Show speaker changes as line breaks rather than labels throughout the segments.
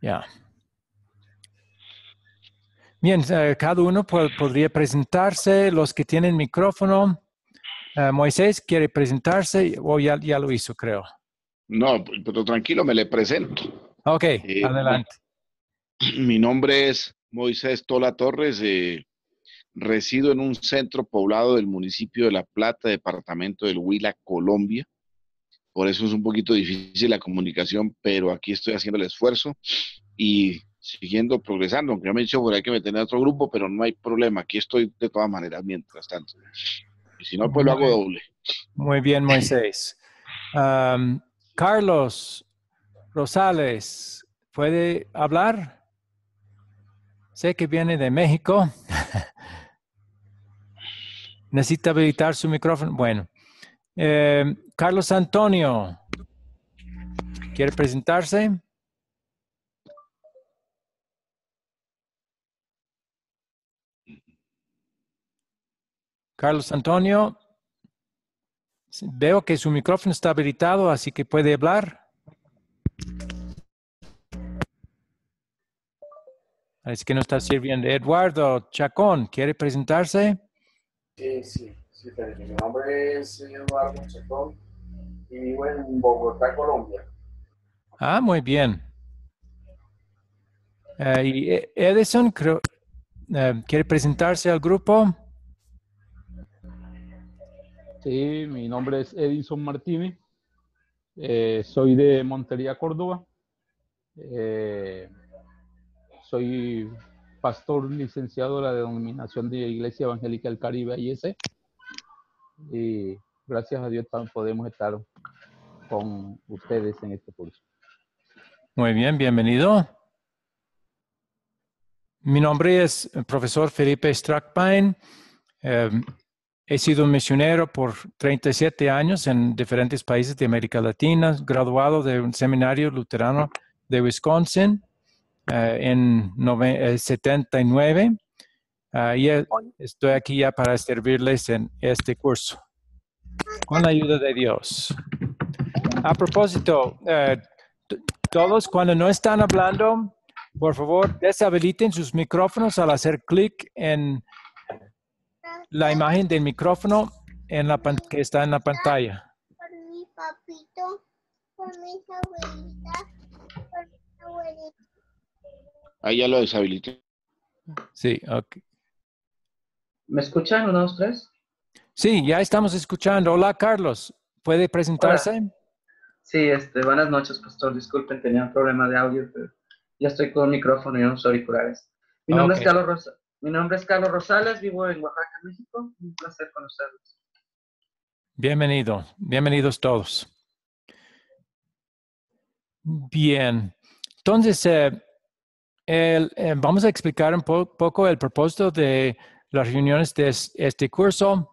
Ya. Bien, eh, cada uno podría presentarse, los que tienen micrófono. Eh, Moisés quiere presentarse o ya, lo hizo, creo.
No, pero tranquilo, me le presento. Ok, eh, adelante. Mi nombre es Moisés Tola Torres, resido en un centro poblado del municipio de La Plata, departamento del Huila, Colombia. Por eso es un poquito difícil la comunicación, pero aquí estoy haciendo el esfuerzo y siguiendo progresando. Aunque ya me he dicho por ahí que me a otro grupo, pero no hay problema. Aquí estoy de todas maneras mientras tanto. Y si no, pues lo hago doble.
Muy bien, Moisés. Carlos Rosales, ¿puede hablar? Sé que viene de México. Necesita habilitar su micrófono. Bueno. Eh, Carlos Antonio, ¿quiere presentarse? Carlos Antonio, veo que su micrófono está habilitado, así que puede hablar. Parece que no está sirviendo. Eduardo Chacón, ¿quiere presentarse?
Eh, sí, sí. Mi nombre es Eduardo Chacón y vivo en Bogotá, Colombia.
Ah, muy bien. Eh, y eh, Edison, creo, eh, ¿quiere presentarse al grupo?
Sí, mi nombre es Edison Martínez. soy de Montería, Córdoba. soy pastor licenciado de la denominación de Iglesia Evangélica del Caribe, IEC y gracias a Dios podemos estar con ustedes en este curso.
Muy bien, bienvenido. Mi nombre es el profesor Felipe Strackbein. Em, he sido misionero por 37 años en diferentes países de América Latina, graduado de un seminario luterano de Wisconsin eh, en 79 e, estoy aquí ya para servirles en este curso, con la ayuda de Dios. A propósito, eh, todos cuando no están hablando, por favor, deshabiliten sus micrófonos al hacer clic en la imagen del micrófono en la que está en la pantalla. Por mi papito, por mi abuelita, por mi abuelita. Ahí ya lo deshabilité. Sí, ok. ¿Me escuchan? uno dos, tres? Sí, ya estamos escuchando. Hola, Carlos. ¿Puede presentarse?
Sí, este, buenas noches, pastor.
Disculpen, tenía un
problema de audio, pero ya estoy con micrófono y unos auriculares.
Mi nombre, es Carlos
Mi nombre es Carlos Rosales, vivo en Oaxaca, México. Un placer conocerlos.
Bienvenido, bienvenidos todos. Bien, entonces eh, eh, vamos a explicar un poco el propósito de las reuniones de este curso.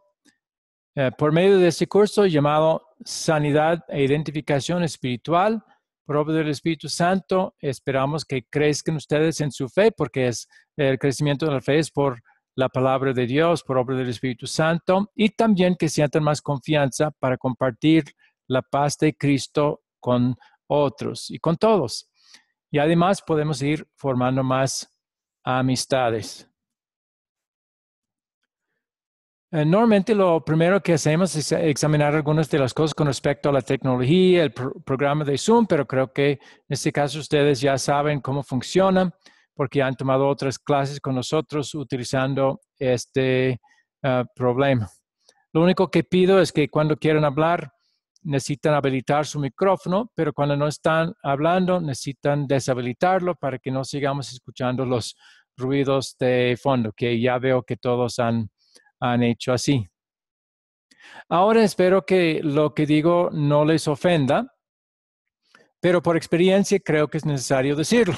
Eh, por medio de este curso llamado Sanidad e Identificación Espiritual, por obra del Espíritu Santo, esperamos que crezcan ustedes en su fe, porque es el crecimiento de la fe es por la palabra de Dios, por obra del Espíritu Santo, y también que sientan más confianza para compartir la paz de Cristo con otros y con todos. Y además podemos ir formando más amistades. Eh, normalmente lo primero que hacemos es examinar algunas de las cosas con respecto a la tecnología, el programa de Zoom, pero creo que en este caso ustedes ya saben cómo funciona porque han tomado otras clases con nosotros utilizando este eh, problema. Lo único que pido es que cuando quieran hablar necesitan habilitar su micrófono, pero cuando no están hablando necesitan deshabilitarlo para que no sigamos escuchando los ruidos de fondo, que ya veo que todos han han hecho así. Ahora espero que lo que digo no les ofenda, pero por experiencia creo que es necesario decirlo.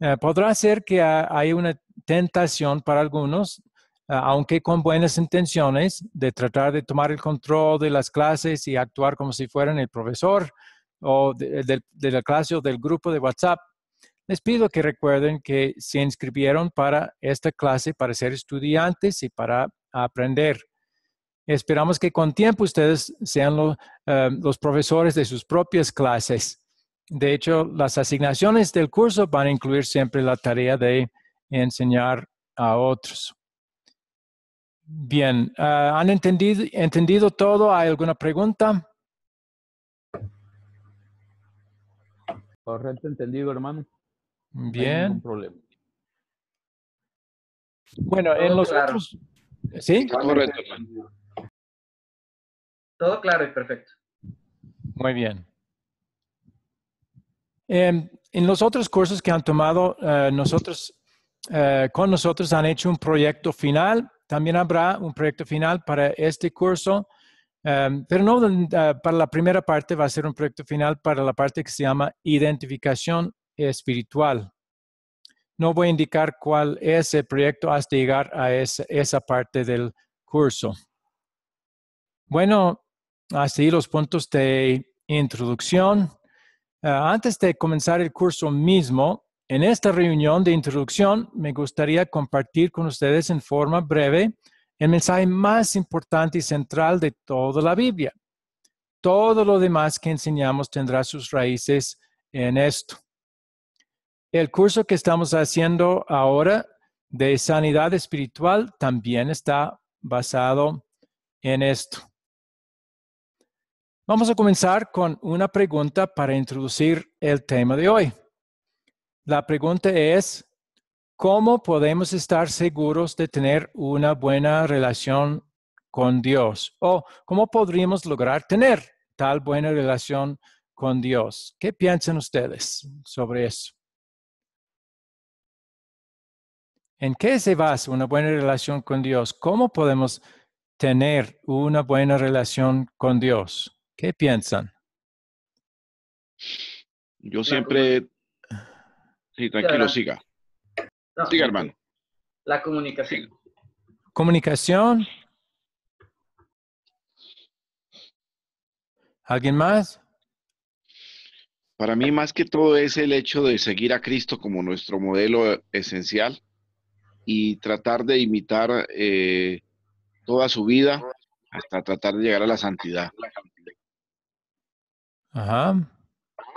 Eh, podrá ser que hay una tentación para algunos, eh, aunque con buenas intenciones, de tratar de tomar el control de las clases y actuar como si fueran el profesor o de la clase o del grupo de WhatsApp les pido que recuerden que se inscribieron para esta clase para ser estudiantes y para aprender. Esperamos que con tiempo ustedes sean eh, los profesores de sus propias clases. De hecho, las asignaciones del curso van a incluir siempre la tarea de enseñar a otros. Bien, eh, ¿han entendido, entendido todo? ¿Hay alguna pregunta?
Correcto, entendido, hermano. Bien. problema.
Bueno, en los otros.
Sí, Todo claro y perfecto.
Muy bien. Em, en, los otros cursos que han tomado, eh, nosotros, eh, con nosotros han hecho un proyecto final. También habrá un proyecto final para este curso, em, pero no eh, para la primera parte, va a ser un proyecto final para la parte que se llama identificación espiritual. No voy a indicar cuál es el proyecto hasta llegar a esa, parte del curso. Bueno, así los puntos de introducción. Ah, antes de comenzar el curso mismo, en esta reunión de introducción me gustaría compartir con ustedes en forma breve el mensaje más importante y central de toda la Biblia. Todo lo demás que enseñamos tendrá sus raíces en esto. El curso que estamos haciendo ahora de sanidad espiritual también está basado en esto. Vamos a comenzar con una pregunta para introducir el tema de hoy. La pregunta es, ¿cómo podemos estar seguros de tener una buena relación con Dios? ¿O cómo podríamos lograr tener tal buena relación con Dios? ¿Qué piensan ustedes sobre eso? ¿En qué se basa una buena relación con Dios? ¿Cómo podemos tener una buena relación con Dios? ¿Qué piensan? Yo siempre... Sí, tranquilo, siga. siga, hermano.
La comunicación.
¿Comunicación? ¿Alguien más?
Para mí, más que todo, es el hecho de seguir a Cristo como nuestro modelo esencial y tratar de imitar eh, toda su vida hasta tratar de llegar a la santidad.
Ajá.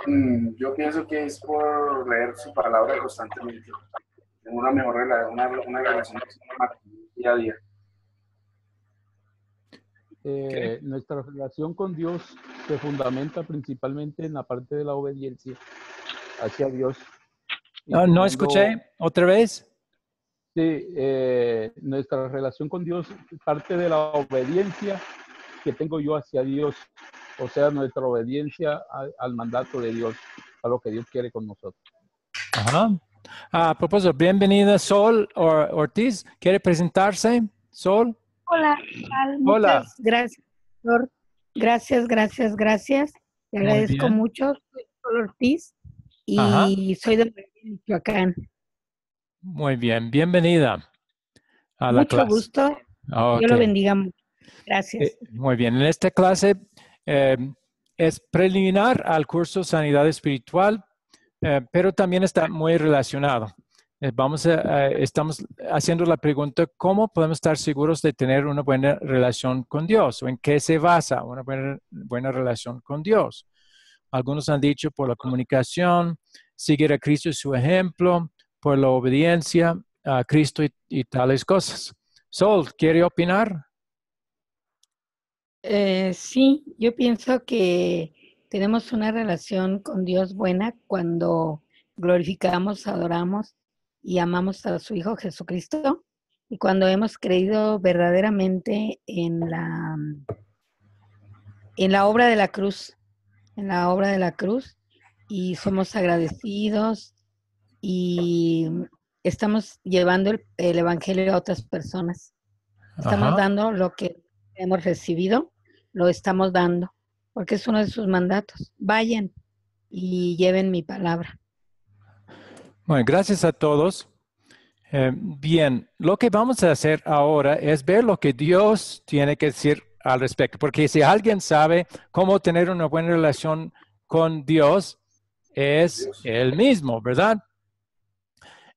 Mm,
yo pienso que es
por leer su palabra constantemente, en una mejor relación, una, relación
día a día. Eh, nuestra relación con Dios se fundamenta principalmente en la parte de la obediencia hacia Dios.
No, ah, no escuché otra vez.
Este, eh, nuestra relación con Dios parte de la obediencia que tengo yo hacia Dios, o sea, nuestra obediencia al mandato de Dios, a lo que Dios quiere con
nosotros. A propósito, bienvenida Sol Ortiz. ¿Quiere presentarse, Sol? Hola. Hola. Gracias,
Gracias, gracias, gracias. Te agradezco mucho. Soy Sol Ortiz y soy de Michoacán.
Muy bien, bienvenida a la Mucho gusto. yo ah, lo bendiga. Gracias. Eh, muy bien, en esta clase eh, es preliminar al curso Sanidad Espiritual, eh, pero también está muy relacionado. Vamos estamos haciendo la pregunta, ¿cómo podemos estar seguros de tener una buena relación con Dios? ¿O en qué se basa una buena, buena relación con Dios? Algunos han dicho por la comunicación, seguir a Cristo y su ejemplo, por la obediencia a Cristo y, tales cosas. Sol, ¿quiere opinar?
Eh, sí, yo pienso que tenemos una relación con Dios buena cuando glorificamos, adoramos y amamos a su Hijo Jesucristo y cuando hemos creído verdaderamente en la, en la obra de la cruz, en la obra de la cruz y somos
agradecidos
y estamos llevando el, Evangelio a otras personas. Estamos dando lo que hemos recibido, lo estamos dando, porque es uno de sus mandatos. Vayan y lleven mi palabra.
Bueno, gracias a todos. Eh, bien, lo que vamos a hacer ahora es ver lo que Dios tiene que decir al respecto, porque si alguien sabe cómo tener una buena relación con Dios, es Él mismo, ¿verdad?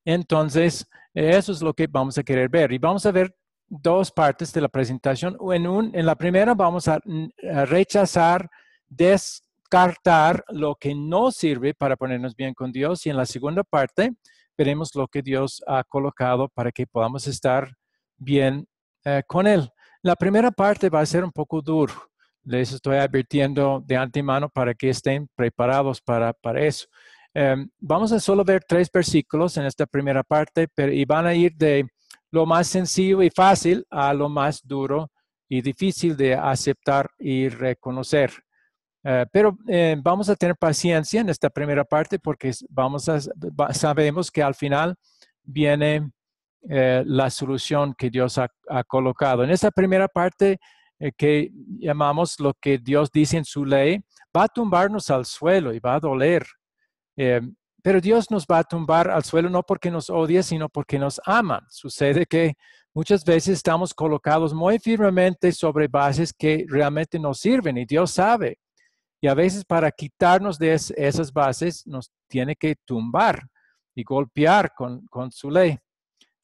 Entonces, eso es lo que vamos a querer ver. Y vamos a ver dos partes de la presentación. En, un, en la primera vamos a, rechazar, descartar lo que no sirve para ponernos bien con Dios. Y en la segunda parte veremos lo que Dios ha colocado para que podamos estar bien eh, con Él. La primera parte va a ser un poco duro. Les estoy advirtiendo de antemano para que estén preparados para, para eso. Em, vamos a solo ver tres versículos en esta primera parte pero, y van a ir de lo más sencillo y fácil a lo más duro y difícil de aceptar y reconocer. Eh, pero eh, vamos a tener paciencia en esta primera parte porque vamos a, sabemos que al final viene eh, la solución que Dios ha, colocado. En esta primera parte que llamamos lo que Dios dice en su ley, va a tumbarnos al suelo y va a doler eh, pero Dios nos va a tumbar al suelo no porque nos odia, sino porque nos ama. Sucede que muchas veces estamos colocados muy firmemente sobre bases que realmente no sirven y Dios sabe. Y a veces para quitarnos de esas bases nos tiene que tumbar y golpear con, su ley.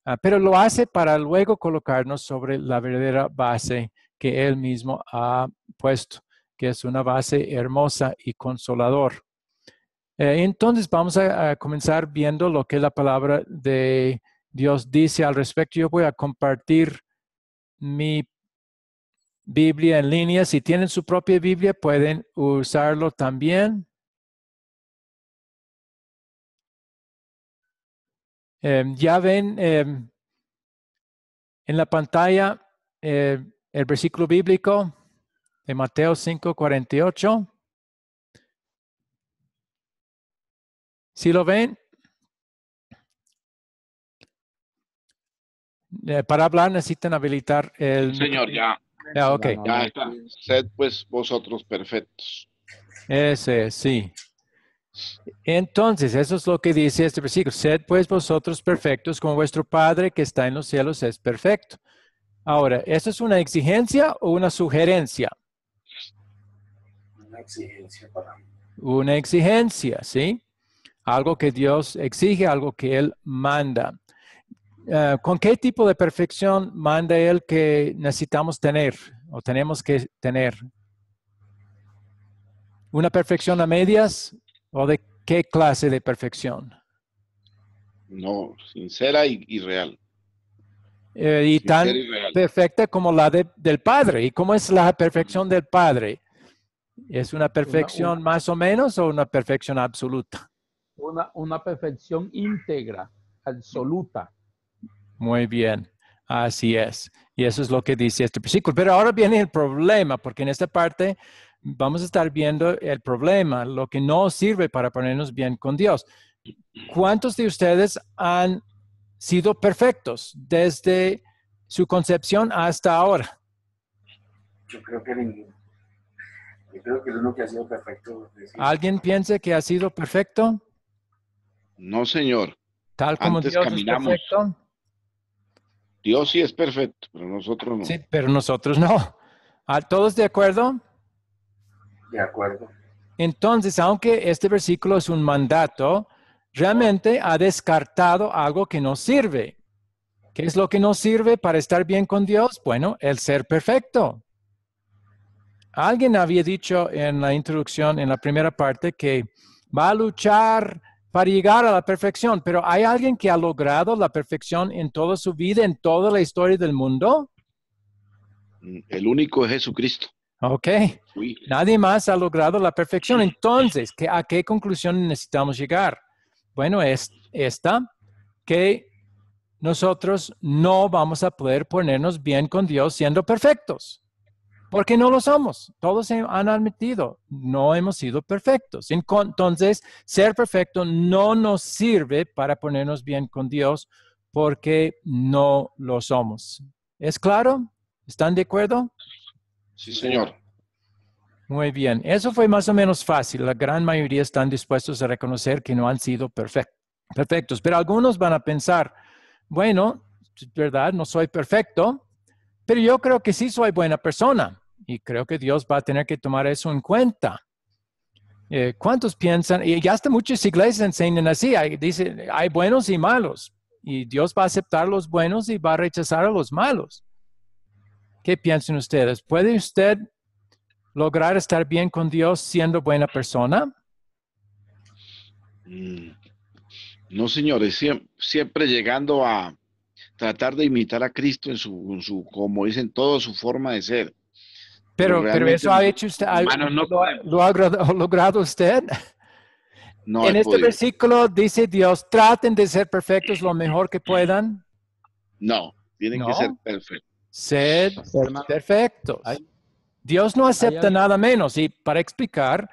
Ah, pero lo hace para luego colocarnos sobre la verdadera base que Él mismo ha puesto, que es una base hermosa y consolador. Eh, entonces vamos a, comenzar viendo lo que la palabra de Dios dice al respecto. Yo voy a compartir mi Biblia en línea. Si tienen su propia Biblia, pueden usarlo también. Em, ya ven em, en la pantalla eh, el versículo bíblico de Mateo 5, 48. ¿Sí lo ven? Eh, para hablar necesitan habilitar el... Señor, ya. Ya, ok.
Sed pues vosotros perfectos.
Ese, sí. Entonces, eso es lo que dice este versículo. Sed pues vosotros perfectos como vuestro Padre que está en los cielos es perfecto. Ahora, ¿eso es una exigencia o una sugerencia?
Una exigencia para
Una exigencia, ¿sí? algo que Dios exige, algo que Él manda. Eh, ¿Con qué tipo de perfección manda Él que necesitamos tener o tenemos que tener? ¿Una perfección a medias o de qué clase de perfección? No,
sincera y, real.
Eh, y tan perfecta como la de, del Padre. ¿Y cómo es la perfección del Padre? ¿Es una perfección más o menos o una perfección absoluta?
una, perfección íntegra, absoluta.
Muy bien. Así es. Y eso es lo que dice este versículo. Pero ahora viene el problema, porque en esta parte vamos a estar viendo el problema, lo que no sirve para ponernos bien con Dios. ¿Cuántos de ustedes han sido perfectos desde su concepción hasta ahora?
Yo creo que ninguno.
Yo creo que el uno que ha sido perfecto.
¿Alguien piensa que ha sido perfecto?
No, señor. Tal como Dios es perfecto. Dios sí es perfecto, pero nosotros no. Sí,
pero nosotros no. ¿A
ah, todos de acuerdo?
De acuerdo. Entonces, aunque este versículo es un mandato, realmente ha descartado algo que no sirve. ¿Qué es lo que no sirve para estar bien con Dios? Bueno, el ser perfecto. Alguien había dicho en la introducción, en la primera parte, que va a luchar para llegar a la perfección. Pero ¿hay alguien que ha logrado la perfección en toda su vida, en toda la historia del mundo? El único es Jesucristo. Ok. Nadie más ha logrado la perfección. Entonces, ¿qué, ¿a qué conclusión necesitamos llegar? Bueno, es esta, que nosotros no vamos a poder ponernos bien con Dios siendo perfectos porque no lo somos. Todos han admitido, no hemos sido perfectos. Entonces, ser perfecto no nos sirve para ponernos bien con Dios porque no lo somos. ¿Es claro? ¿Están de acuerdo? Sí, señor. Muy bien, eso fue más o menos fácil. La gran mayoría están dispuestos a reconocer que no han sido perfectos, pero algunos van a pensar, bueno, verdad, no soy perfecto, pero yo creo que sí soy buena persona. Y creo que Dios va a tener que tomar eso en cuenta. Eh, ¿Cuántos piensan? Y ya hasta muchas iglesias enseñan así, hay, dice, hay buenos y malos. Y Dios va a aceptar los buenos y va a rechazar a los malos. ¿Qué piensan ustedes? ¿Puede usted lograr estar bien con Dios siendo buena persona?
Mm, no, señores, siempre, llegando a tratar de imitar a Cristo en su, en su, como dicen, toda su forma de ser. Pero, pero eso ha hecho usted, ha, no lo,
ha, logrado usted. No en este versículo dice Dios, traten de ser perfectos lo mejor que puedan.
No, tienen que ser perfectos.
Ser perfectos. Dios no acepta nada menos. Y para explicar,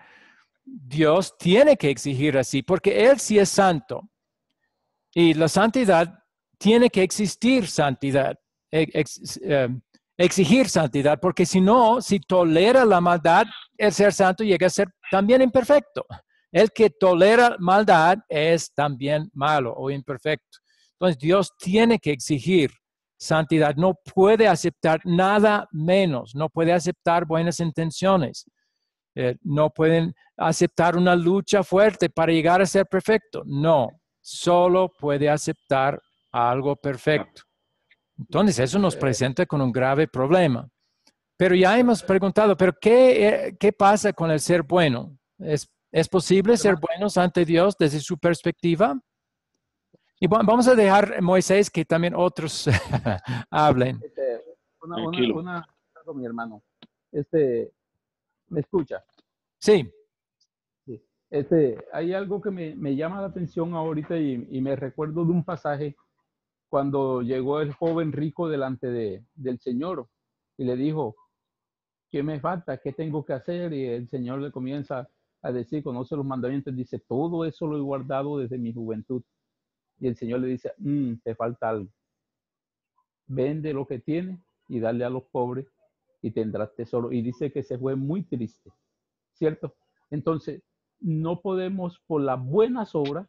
Dios tiene que exigir así, porque Él sí es santo. Y la santidad tiene que existir santidad. Eh, exigir santidad, porque si no, si tolera la maldad, el ser santo llega a ser también imperfecto. El que tolera maldad es también malo o imperfecto. Entonces Dios tiene que exigir santidad, no puede aceptar nada menos, no puede aceptar buenas intenciones, eh, no pueden aceptar una lucha fuerte para llegar a ser perfecto, no, solo puede aceptar algo perfecto. Entonces, eso nos eh. presenta con un grave problema. Pero ya hemos preguntado, ¿pero qué, eh, qué pasa con el ser bueno? ¿Es, posible ser buenos ante Dios desde su perspectiva? Y vamos a dejar Moisés que también otros hablen. Este,
una, una, mi hermano. Este, ¿Me escucha? Sí. Este, hay algo que me, llama la atención ahorita y me recuerdo de un pasaje cuando llegó el joven rico delante del Señor y le dijo, ¿qué me falta? ¿Qué tengo que hacer? Y el Señor le comienza a decir, conoce los mandamientos, dice, todo eso lo he guardado desde mi juventud. Y el Señor le dice, mm, te falta algo. Vende lo que tienes y dale a los pobres y tendrás tesoro. Y dice que se fue muy triste, ¿cierto? Entonces, no podemos por las buenas obras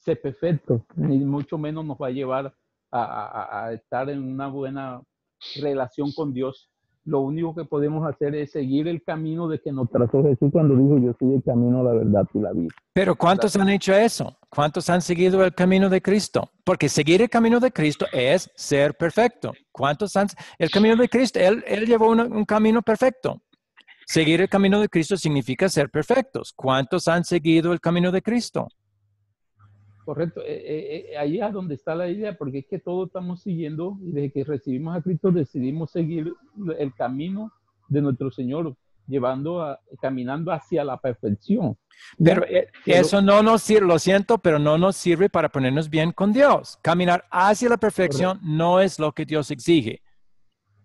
ser perfecto, ni mucho menos nos va a llevar a, estar en una buena relación con Dios. Lo único que podemos hacer es seguir el camino de que nos trazó Jesús cuando dijo, yo soy el camino, la verdad y la vida. Pero ¿cuántos han
hecho eso? ¿Cuántos han seguido el camino de Cristo? Porque seguir el camino de Cristo es ser perfecto. ¿Cuántos han... El camino de Cristo, Él, él llevó un camino perfecto. Seguir el camino de Cristo significa ser perfectos. ¿Cuántos han seguido el camino de Cristo?
Correcto, eh, eh, eh, ahí es donde está la idea, porque es que todos estamos siguiendo y desde que recibimos a Cristo decidimos seguir el camino de nuestro Señor, llevando a, caminando hacia la perfección.
Pero, eso no nos sirve, lo siento, pero no nos sirve para ponernos bien con Dios. Caminar hacia la perfección no es lo que Dios exige.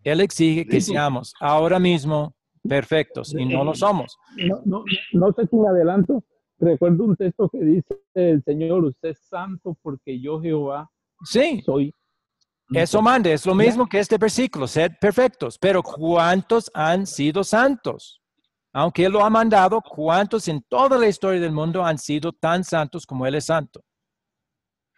Él exige que seamos ahora mismo perfectos y no lo somos. No, no sé si me adelanto, recuerdo un texto que dice el Señor, usted
es santo porque yo Jehová
soy. Eso mande, es lo mismo que este versículo, sed perfectos, pero ¿cuántos han sido santos? Aunque Él lo ha mandado, ¿cuántos en toda la historia del mundo han sido tan santos como Él es santo?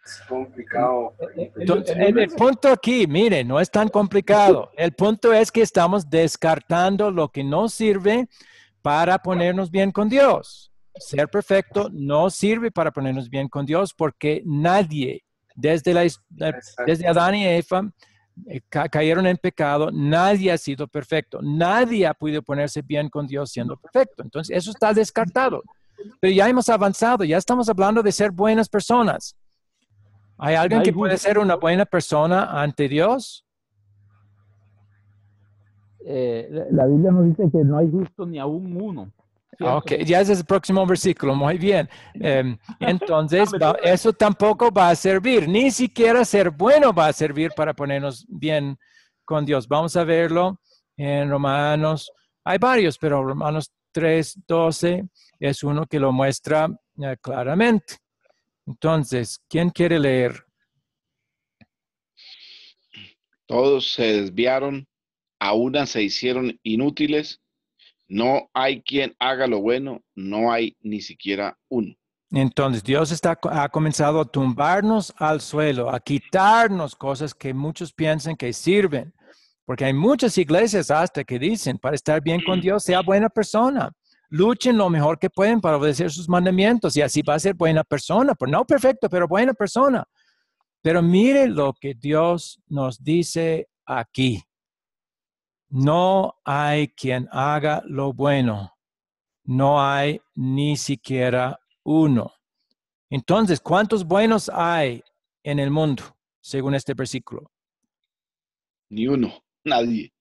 Es complicado. Entonces, el, punto aquí, mire, no es tan complicado. El punto es que estamos descartando lo que no sirve para ponernos bien con Dios ser perfecto no sirve para ponernos bien con Dios porque nadie, desde, la, eh, desde Adán y Eva, eh, cayeron en pecado, nadie ha sido perfecto, nadie ha podido ponerse bien con Dios siendo perfecto. Entonces, eso está descartado. Pero ya hemos avanzado, ya estamos hablando de ser buenas personas. ¿Hay alguien que puede ser una buena persona ante Dios?
Eh, la Biblia nos dice que no hay justo ni aún uno.
Ah, ok, ya es el próximo versículo, muy bien. Em, entonces, eso tampoco va a servir, ni siquiera ser bueno va a servir para ponernos bien con Dios. Vamos a verlo en Romanos, hay varios, pero Romanos 3, 12 es uno que lo muestra eh, claramente. Entonces, ¿quién quiere leer?
Todos se desviaron, a se hicieron inútiles no hay quien haga lo bueno, no hay ni siquiera uno.
Entonces Dios ha comenzado a tumbarnos al suelo, a quitarnos cosas que muchos piensan que sirven, porque hay muchas iglesias hasta que dicen, para estar bien con mm. Dios, sea buena persona, luchen lo mejor que pueden para obedecer sus mandamientos y así va a ser buena persona, no perfecto, pero buena persona. Pero mire lo que Dios nos dice aquí. No hay quien haga lo bueno. No hay ni siquiera uno. Entonces, ¿cuántos buenos hay en el mundo, según este versículo? Ni uno, nadie.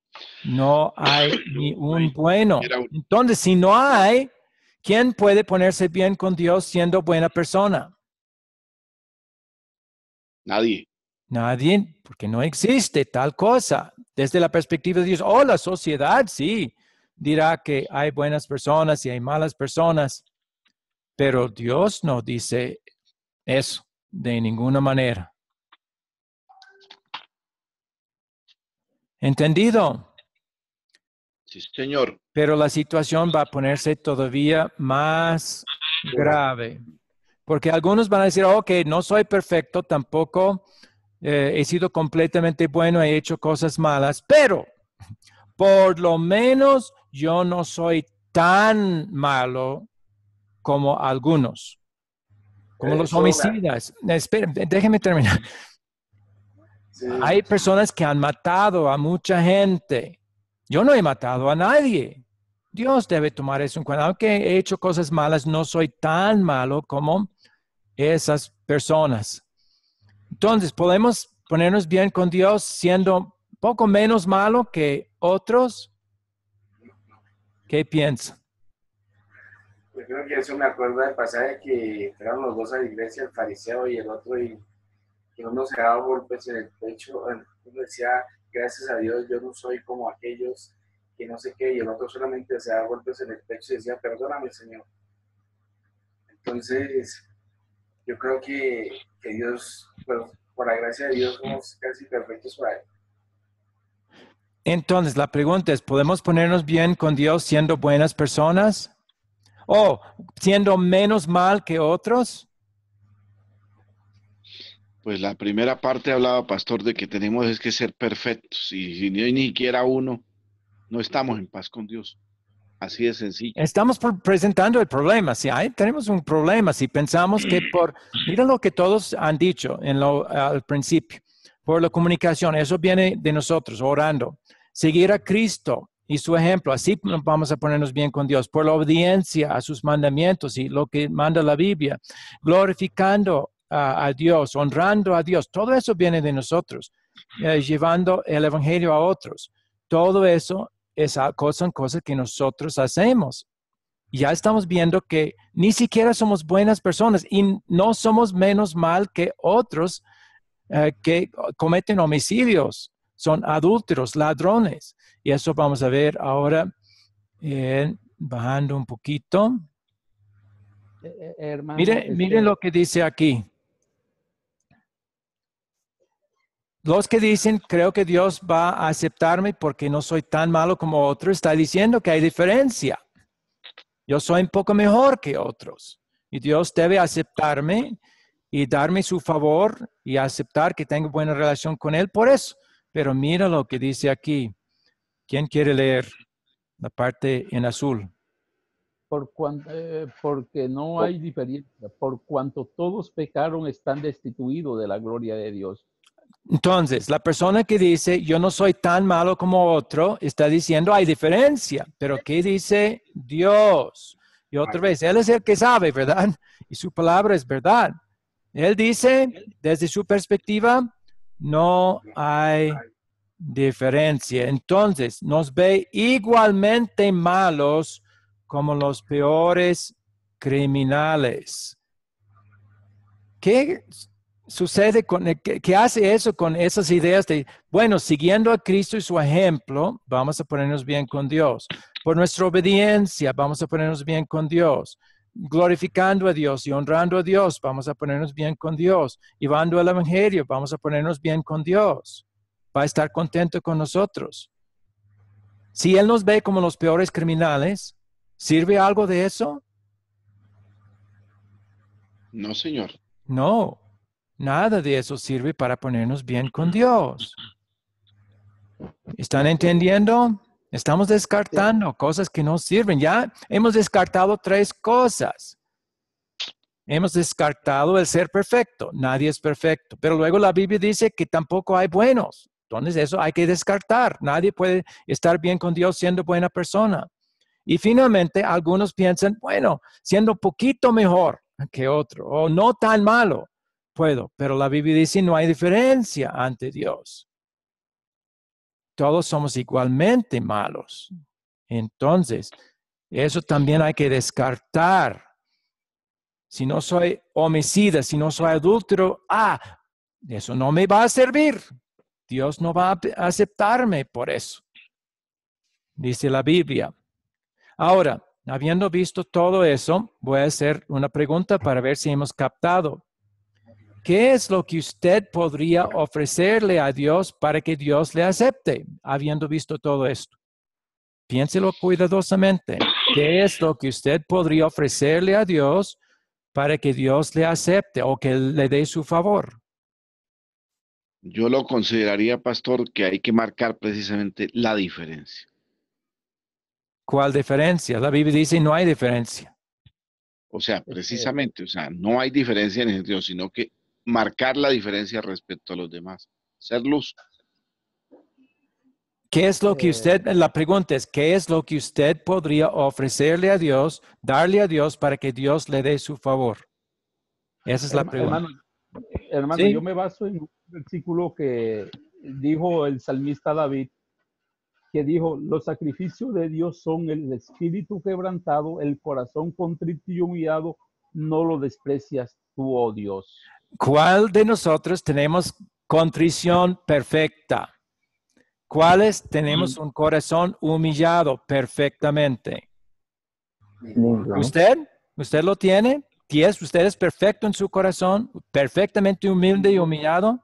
No hay ni un bueno. Entonces, si no hay, ¿quién puede ponerse bien con Dios siendo buena persona? Nadie. Nadie, porque no existe tal cosa. Desde la perspectiva de Dios, o oh, la sociedad sí dirá que hay buenas personas y hay malas personas, pero Dios no dice eso de ninguna manera. ¿Entendido? Sí, señor. Pero la situación va a ponerse todavía más grave, porque algunos van a decir, ok, no soy perfecto, tampoco eh, he sido completamente bueno, he hecho cosas malas, pero por lo menos yo no soy tan malo como algunos, como los homicidas. Esperen, Espera, déjeme terminar. Hay personas que han matado a mucha gente. Yo no he matado a nadie. Dios debe tomar eso en cuenta. Aunque he hecho cosas malas, no soy tan malo como esas personas. Entonces, podemos ponernos bien con Dios siendo poco menos malo que otros. ¿Qué piensa Yo
pues creo que eso me acuerdo del pasaje que entraron los dos a la iglesia, el fariseo y el otro, y uno se daba golpes en el pecho. Uno decía, gracias a Dios, yo no soy como aquellos que no sé qué, y el otro solamente se daba golpes en el pecho y decía, perdóname, Señor. Entonces, yo creo
que, que Dios, por la gracia de Dios, somos casi perfectos para Él.
Entonces, la pregunta es, ¿podemos ponernos bien con Dios siendo buenas personas? ¿O siendo menos mal que otros?
Pues la primera parte hablaba, pastor, de que tenemos es que ser perfectos y si ni siquiera uno, no estamos en paz con Dios. Así de sencillo.
Estamos presentando el problema. Si hay, tenemos un problema, si pensamos que por, mira lo que todos han dicho en lo, al principio, por la comunicación, eso viene de nosotros, orando. Seguir a Cristo y su ejemplo, así vamos a ponernos bien con Dios, por la obediencia a sus mandamientos y lo que manda la Biblia, glorificando a, Dios, honrando a Dios, todo eso viene de nosotros, eh, llevando el Evangelio a otros. Todo eso cosas son cosas que nosotros hacemos. Ya estamos viendo que ni siquiera somos buenas personas y no somos menos mal que otros eh, que cometen homicidios, son adúlteros, ladrones. Y eso vamos a ver ahora eh, bajando un poquito.
Eh, miren, este
lo que dice aquí. los que dicen, creo que Dios va a aceptarme porque no soy tan malo como otros, está diciendo que hay diferencia. Yo soy un poco mejor que otros y Dios debe aceptarme y darme su favor y aceptar que tengo buena relación con Él por eso. Pero mira lo que dice aquí. ¿Quién quiere leer la parte en azul?
Por eh, porque no hay diferencia, por cuanto todos pecaron están destituidos de la gloria de Dios
entonces, la persona que dice, yo no soy tan malo como otro, está diciendo, hay diferencia, pero ¿qué dice Dios? Y otra vez, Él es el que sabe, ¿verdad? Y su palabra es verdad. Él dice, desde su perspectiva, no hay diferencia. Entonces, nos ve igualmente malos como los peores criminales. ¿Qué sucede con, que, hace eso con esas ideas de, bueno, siguiendo a Cristo y su ejemplo, vamos a ponernos bien con Dios. Por nuestra obediencia, vamos a ponernos bien con Dios. Glorificando a Dios y honrando a Dios, vamos a ponernos bien con Dios. Llevando el Evangelio, vamos a ponernos bien con Dios. Va a estar contento con nosotros. Si Él nos ve como los peores criminales, ¿sirve algo de eso? No, Señor. No, Nada de eso sirve para ponernos bien con Dios. ¿Están entendiendo? Estamos descartando cosas que no sirven. Ya hemos descartado tres cosas. Hemos descartado el ser perfecto. Nadie es perfecto. Pero luego la Biblia dice que tampoco hay buenos. Entonces eso hay que descartar. Nadie puede estar bien con Dios siendo buena persona. Y finalmente algunos piensan, bueno, siendo poquito mejor que otro o no tan malo puedo, pero la Biblia dice no hay diferencia ante Dios. Todos somos igualmente malos. Entonces, eso también hay que descartar. Si no soy homicida, si no soy adúltero, ah, eso no me va a servir. Dios no va a aceptarme por eso. Dice la Biblia. Ahora, habiendo visto todo eso, voy a hacer una pregunta para ver si hemos captado ¿Qué es lo que usted podría ofrecerle a Dios para que Dios le acepte, habiendo visto todo esto? Piénselo cuidadosamente. ¿Qué es lo que usted podría ofrecerle a Dios para que Dios le acepte o que le dé su favor?
Yo lo consideraría, pastor, que hay que marcar precisamente la diferencia.
¿Cuál diferencia? La Biblia dice no hay diferencia.
O sea, precisamente, o sea, no hay diferencia en el Dios, sino que marcar la diferencia respecto a los demás, ser luz.
¿Qué es lo que usted, eh. la pregunta es, ¿qué es lo que usted podría ofrecerle a Dios, darle a Dios para que Dios le dé su favor? Esa es la pregunta.
Hermano, yo me baso en un versículo que dijo el salmista David, que dijo, los sacrificios de Dios son el espíritu quebrantado, el corazón contrito y humillado, no lo desprecias tú, oh Dios.
¿Cuál de nosotros tenemos contrición perfecta? ¿Cuáles tenemos mm. un corazón humillado perfectamente? ¿Usted? ¿Usted lo tiene? ¿Usted es perfecto en su corazón? ¿Perfectamente humilde y humillado?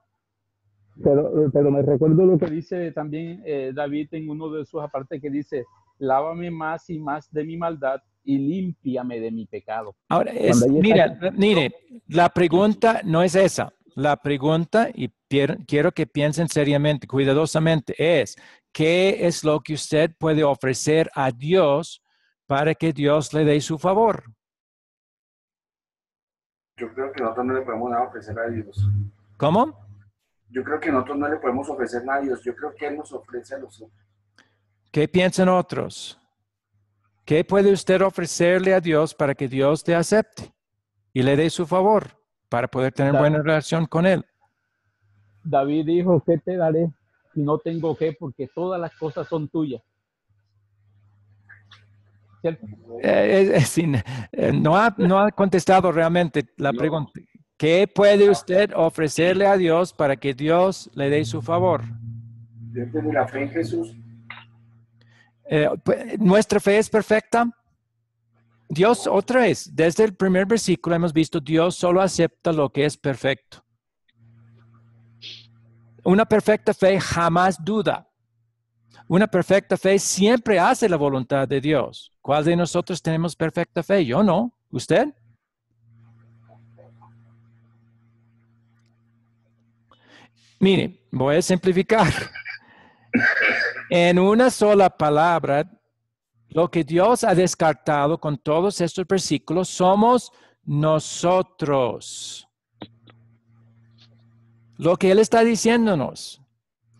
Pero, me recuerdo lo que dice también eh, David en uno de sus apartes que dice, lávame más y más de mi maldad y límpiame de mi pecado. Ahora, mira,
mire, la pregunta no es esa. La pregunta, y quiero que piensen seriamente, cuidadosamente, es, ¿qué es lo que usted puede ofrecer a Dios para que Dios le dé su favor?
Yo creo que nosotros no le podemos ofrecer a Dios. ¿Cómo? Yo creo que nosotros no le podemos ofrecer nada a Dios. Yo creo que Él nos ofrece a nosotros.
¿Qué piensan otros? ¿Qué puede usted ofrecerle a Dios para que Dios te acepte y le dé su favor para poder tener buena relación con Él?
David dijo, ¿qué te daré si no tengo qué? Porque todas las cosas son tuyas. Eh,
eh, no, ha, no, ha, contestado realmente la pregunta. ¿Qué puede usted ofrecerle a Dios para que Dios le dé su favor? Yo
tengo la fe en Jesús
eh, pues, ¿Nuestra fe es perfecta? Dios, otra vez, desde el primer versículo hemos visto, Dios solo acepta lo que es perfecto. Una perfecta fe jamás duda. Una perfecta fe siempre hace la voluntad de Dios. ¿Cuál de nosotros tenemos perfecta fe? Yo no. ¿Usted? Mire, voy a simplificar. En una sola palabra, lo que Dios ha descartado con todos estos versículos somos nosotros. Lo que Él está diciéndonos.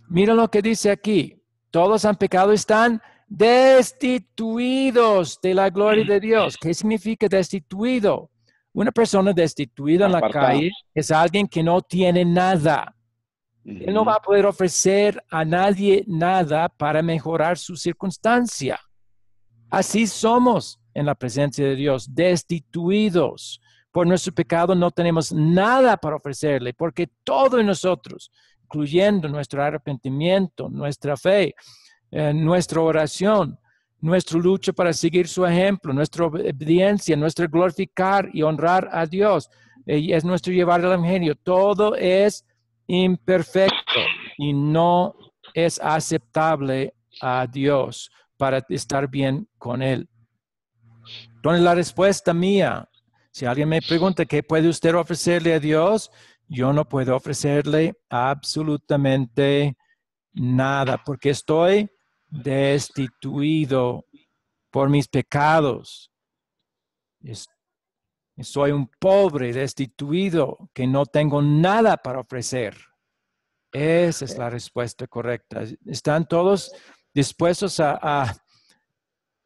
Mira lo que dice aquí. Todos han pecado y están destituidos de la gloria de Dios. ¿Qué significa destituido? Una persona destituida en la calle es alguien que no tiene nada. Él no va a poder ofrecer a nadie nada para mejorar su circunstancia. Así somos en la presencia de Dios, destituidos. Por nuestro pecado no tenemos nada para ofrecerle, porque todo en nosotros, incluyendo nuestro arrepentimiento, nuestra fe, eh, nuestra oración, nuestro lucha para seguir su ejemplo, nuestra obediencia, nuestro glorificar y honrar a Dios, eh, es nuestro llevar el Evangelio. Todo es imperfecto y no es aceptable a Dios para estar bien con Él. Entonces la respuesta mía, si alguien me pregunta qué puede usted ofrecerle a Dios, yo no puedo ofrecerle absolutamente nada porque estoy destituido por mis pecados. Soy un pobre destituido que no tengo nada para ofrecer. Esa es la respuesta correcta. ¿Están todos dispuestos a,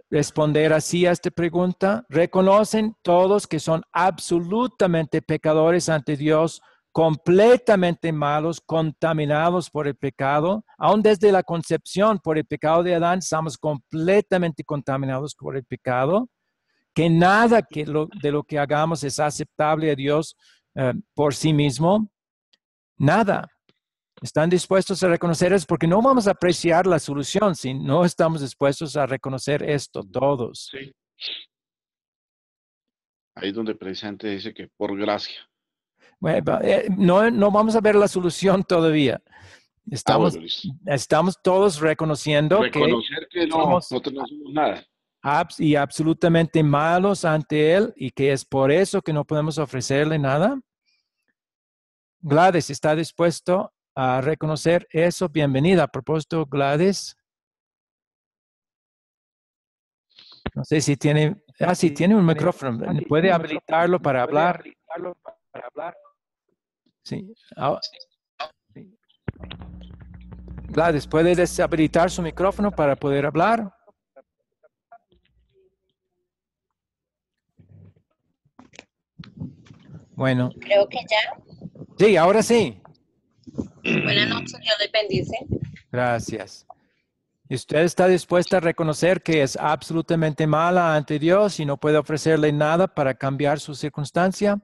responder así a esta pregunta? ¿Reconocen todos que son absolutamente pecadores ante Dios, completamente malos, contaminados por el pecado? Aún desde la concepción por el pecado de Adán, estamos completamente contaminados por el pecado que nada que de lo que hagamos es aceptable a Dios eh, por sí mismo. Nada. Están dispuestos a reconocer eso porque no vamos a apreciar la solución si no estamos dispuestos a reconocer esto todos. Sí.
Ahí donde presidente dice que por gracia.
Eh, no, no vamos a ver la solución todavía. Ah, estamos, estamos todos reconociendo Reconocer que, no,
somos, nada
y absolutamente malos ante Él y que es por eso que no podemos ofrecerle nada? Gladys, ¿está dispuesto a reconocer eso? Bienvenida. A propósito, Gladys. No sé si tiene, ah, sí, tiene un micrófono. ¿Puede habilitarlo para hablar? Ah, sí. Gladys, ¿puede deshabilitar su micrófono para poder hablar? Bueno.
Creo que ya.
Sí, ahora sí.
Buenas noches, Dios
Gracias. usted está dispuesta a reconocer que es absolutamente mala ante Dios y no puede ofrecerle nada para cambiar su circunstancia?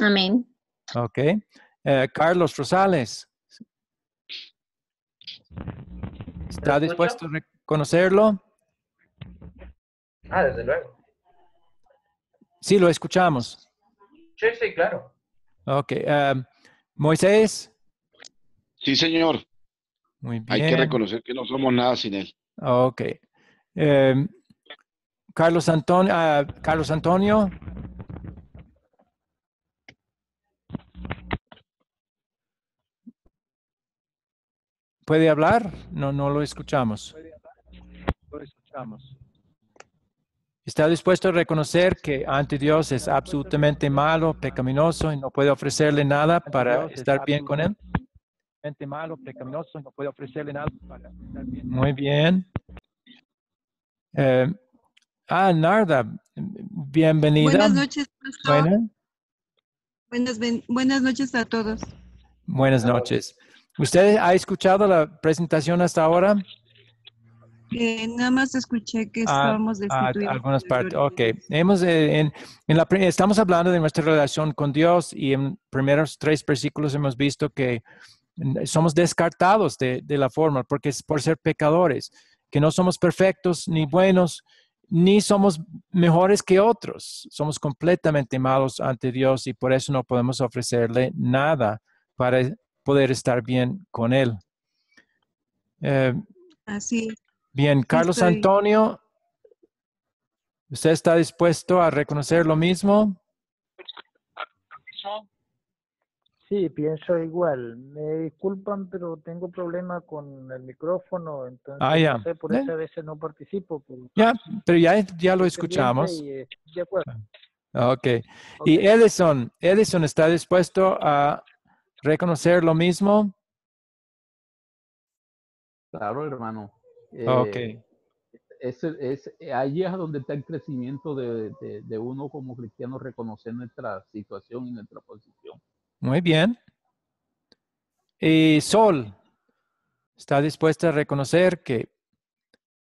Amén. Ok. Eh, Carlos Rosales. ¿Está dispuesto a reconocerlo? Ah, desde luego. Sí, lo escuchamos. Sí, sí, claro. Ok. Eh, Moisés.
Sí, señor. Muy bien. Hay que reconocer que no somos nada sin él.
Ok. Eh, Carlos, Antonio, ah, Carlos Antonio. ¿Puede hablar? No, no lo escuchamos. Lo escuchamos. Está dispuesto a reconocer que ante Dios es absolutamente malo, pecaminoso y no puede ofrecerle nada para estar bien con Él. malo, pecaminoso, no puede ofrecerle nada para estar bien. Muy bien. Eh, ah, Narda, bienvenida. Buenas
noches, Buenas. buenas noches a todos.
Buenas noches. ¿Usted ha escuchado la presentación hasta ahora?
Eh, nada más escuché que ah, estamos ah, destituidos.
algunas partes, ok. Hemos, eh, en, estamos hablando de nuestra relación con Dios y en primeros tres versículos hemos visto que mm, somos descartados de, la forma, porque es por ser pecadores, que no somos perfectos ni buenos, ni somos mejores que otros. Somos completamente malos ante Dios y por eso no podemos ofrecerle nada para poder estar bien con Él. Eh, Así es. Bien, Carlos Antonio, ¿usted está dispuesto a reconocer lo mismo?
Sí, pienso igual. Me disculpan, pero tengo problema con el micrófono, entonces ah, por a veces no participo. Ya,
pero ya, ya lo escuchamos.
Eh, de acuerdo.
Okay. Ah, ok. ¿Y Edison? ¿Edison está dispuesto a reconocer lo mismo?
Claro, hermano. Ah, eh, okay. es, es, eh, ahí es donde está el crecimiento de, de, de, uno como cristiano, reconocer nuestra situación y nuestra posición.
Muy bien. Y eh, Sol, ¿está dispuesta a reconocer que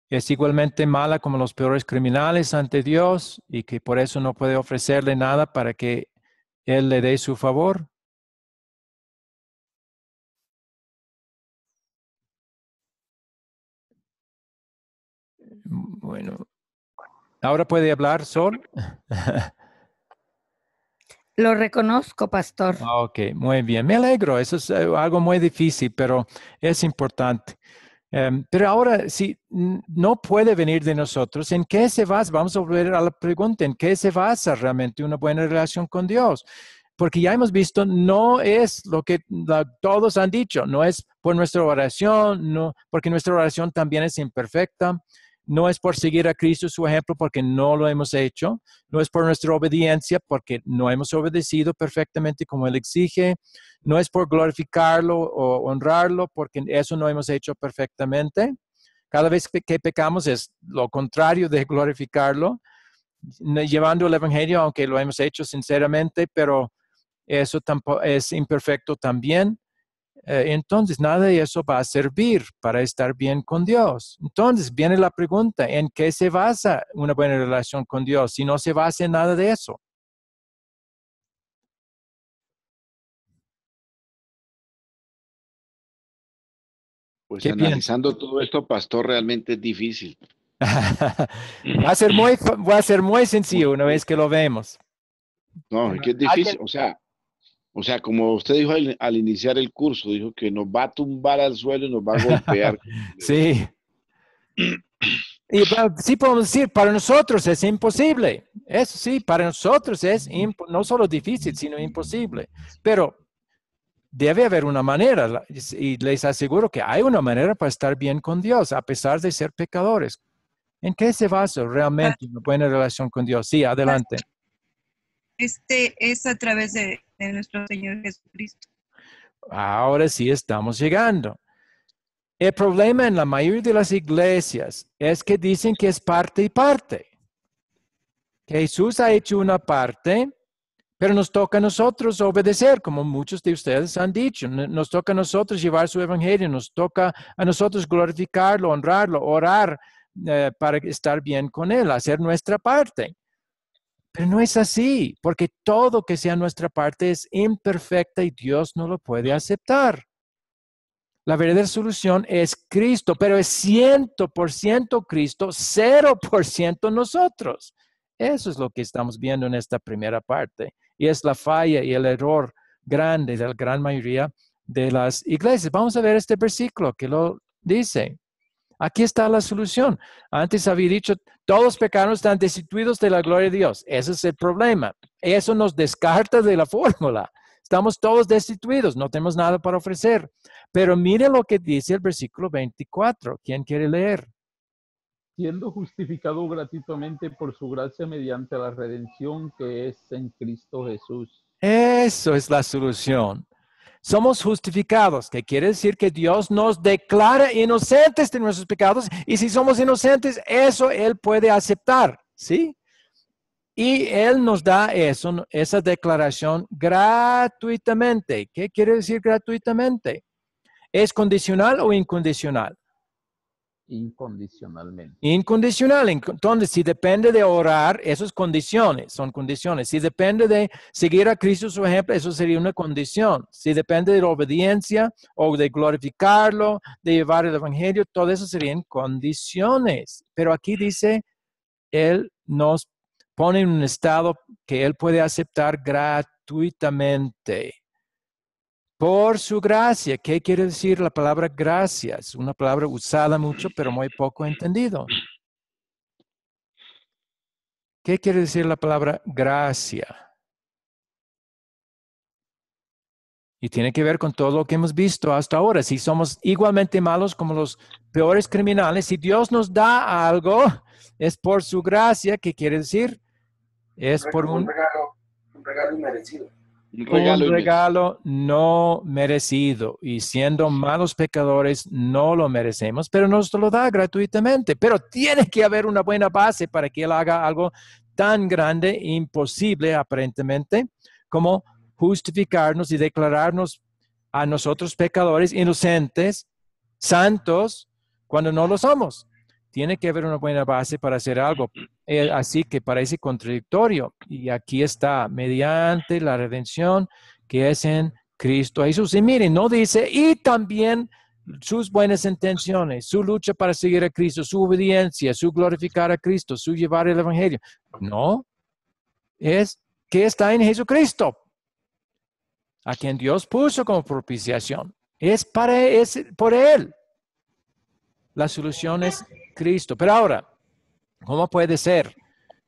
es igualmente mala como los peores criminales ante Dios y que por eso no puede ofrecerle nada para que Él le dé su favor?
Bueno. ¿Ahora puede hablar
Sol? Lo reconozco, pastor. Ah, ok, muy bien. Me alegro. Eso es eh, algo muy difícil, pero es importante. Em, pero ahora, si no puede venir de nosotros, ¿en qué se basa? Vamos a volver a la pregunta, ¿en qué se basa realmente una buena relación con Dios? Porque ya hemos visto, no es lo que todos han dicho, no es por nuestra oración, no, porque nuestra oración también es imperfecta, no es por seguir a Cristo su ejemplo porque no lo hemos hecho, no es por nuestra obediencia porque no hemos obedecido perfectamente como Él exige, no es por glorificarlo o honrarlo porque eso no hemos hecho perfectamente. Cada vez que pecamos es lo contrario de glorificarlo, llevando el Evangelio, aunque lo hemos hecho sinceramente, pero eso tampoco es imperfecto también. Eh, entonces, nada de eso va a servir para estar bien con Dios. Entonces, viene la pregunta, ¿en qué se basa una buena relación con Dios si no se basa en nada de eso?
Pues analizando todo esto, pastor, realmente es difícil.
va, a ser muy, va a ser muy sencillo una vez que lo vemos.
No, es que es difícil, o sea, o sea, como usted dijo al, iniciar el curso, dijo que nos va a tumbar al suelo y nos va a golpear.
sí. y sí podemos decir, para nosotros es imposible. Eso sí, para nosotros es no solo difícil, sino imposible. Pero debe haber una manera, y les aseguro que hay una manera para estar bien con Dios, a pesar de ser pecadores. ¿En qué se basa realmente ah. una buena relación con Dios? Sí, adelante.
Este es a través de de nuestro Señor
Jesucristo. Ahora sí estamos llegando. El problema en la mayoría de las iglesias es que dicen que es parte y parte. Jesús ha hecho una parte, pero nos toca a nosotros obedecer, como muchos de ustedes han dicho. Nos toca a nosotros llevar su evangelio, nos toca a nosotros glorificarlo, honrarlo, orar eh, para estar bien con Él, hacer nuestra parte. Pero no es así, porque todo que sea nuestra parte es imperfecta y Dios no lo puede aceptar. La verdadera solución es Cristo, pero es 100% Cristo, 0% nosotros. Eso es lo que estamos viendo en esta primera parte. Y es la falla y el error grande de la gran mayoría de las iglesias. Vamos a ver este versículo que lo dice. Aquí está la solución. Antes había dicho, todos pecados están destituidos de la gloria de Dios. Ese es el problema. Eso nos descarta de la fórmula. Estamos todos destituidos, no tenemos nada para ofrecer. Pero mire lo que dice el versículo 24. ¿Quién quiere leer?
Siendo justificado gratuitamente por su gracia mediante la redención que es en Cristo Jesús.
Eso es la solución somos justificados, que quiere decir que Dios nos declara inocentes de nuestros pecados y si somos inocentes, eso Él puede aceptar, ¿sí? Y Él nos da eso, esa declaración gratuitamente. ¿Qué quiere decir gratuitamente? ¿Es condicional o incondicional?
Incondicionalmente.
Incondicional. Entonces, si depende de orar, esas condiciones, son condiciones. Si depende de seguir a Cristo su ejemplo, eso sería una condición. Si depende de la obediencia o de glorificarlo, de llevar el Evangelio, todo eso serían condiciones. Pero aquí dice, Él nos pone en un estado que Él puede aceptar gratuitamente por su gracia. ¿Qué quiere decir la palabra gracia? Es una palabra usada mucho, pero muy poco entendido. ¿Qué quiere decir la palabra gracia? Y tiene que ver con todo lo que hemos visto hasta ahora. Si somos igualmente malos como los peores criminales, si Dios nos da algo, es por su gracia. ¿Qué quiere decir? Es por un, un
regalo, un regalo inmerecido un
regalo, no merecido y siendo malos pecadores no lo merecemos, pero nos lo da gratuitamente. Pero tiene que haber una buena base para que Él haga algo tan grande imposible aparentemente como justificarnos y declararnos a nosotros pecadores inocentes, santos, cuando no lo somos tiene que haber una buena base para hacer algo. Eh, así que parece contradictorio. Y aquí está, mediante la redención que es en Cristo Jesús. Y miren, no dice, y también sus buenas intenciones, su lucha para seguir a Cristo, su obediencia, su glorificar a Cristo, su llevar el Evangelio. No, es que está en Jesucristo, a quien Dios puso como propiciación. Es para es por él. La solución es Cristo. Pero ahora, ¿cómo puede ser?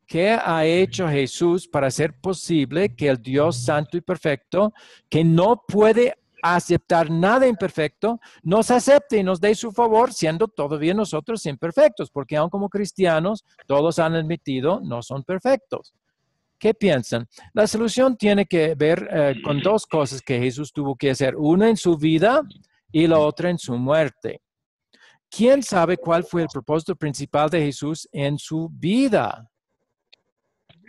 ¿Qué ha hecho Jesús para hacer posible que el Dios santo y perfecto, que no puede aceptar nada imperfecto, nos acepte y nos dé su favor, siendo todavía nosotros imperfectos? Porque aún como cristianos, todos han admitido, no son perfectos. ¿Qué piensan? La solución tiene que ver eh, con dos cosas que Jesús tuvo que hacer, una en su vida y la otra en su muerte. ¿Quién sabe cuál fue el propósito principal de Jesús en su vida?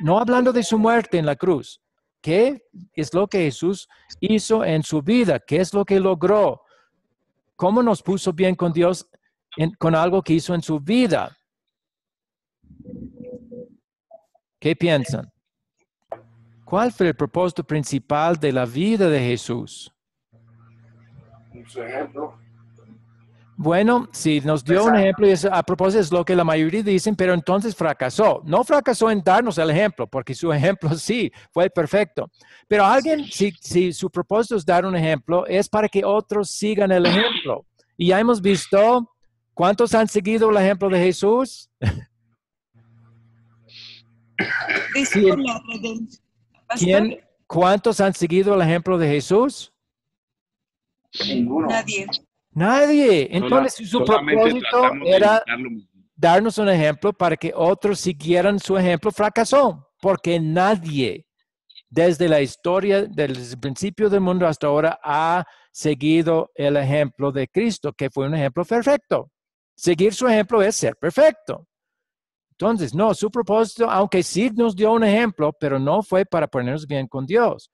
No hablando de su muerte en la cruz. ¿Qué es lo que Jesús hizo en su vida? ¿Qué es lo que logró? ¿Cómo nos puso bien con Dios con algo que hizo en su vida? ¿Qué piensan? ¿Cuál fue el propósito principal de la vida de Jesús? Bueno, sí, nos dio un ejemplo y a propósito es lo que la mayoría dicen, pero entonces fracasó. No fracasó en darnos el ejemplo, porque su ejemplo sí fue perfecto. Pero alguien, si, su propósito es dar un ejemplo, es para que otros sigan el ejemplo. Y ya hemos visto cuántos han seguido el ejemplo de Jesús. ¿Cuántos han seguido el ejemplo de Jesús?
Ninguno. Nadie.
Nadie. Entonces su propósito era darnos un ejemplo para que otros siguieran su ejemplo. Fracasó porque nadie desde la historia, desde principio del mundo hasta ahora, ha seguido el ejemplo de Cristo, que fue un ejemplo perfecto. Seguir su ejemplo es ser perfecto. Entonces, no, su propósito, aunque sí nos dio un ejemplo, pero no fue para ponernos bien con Dios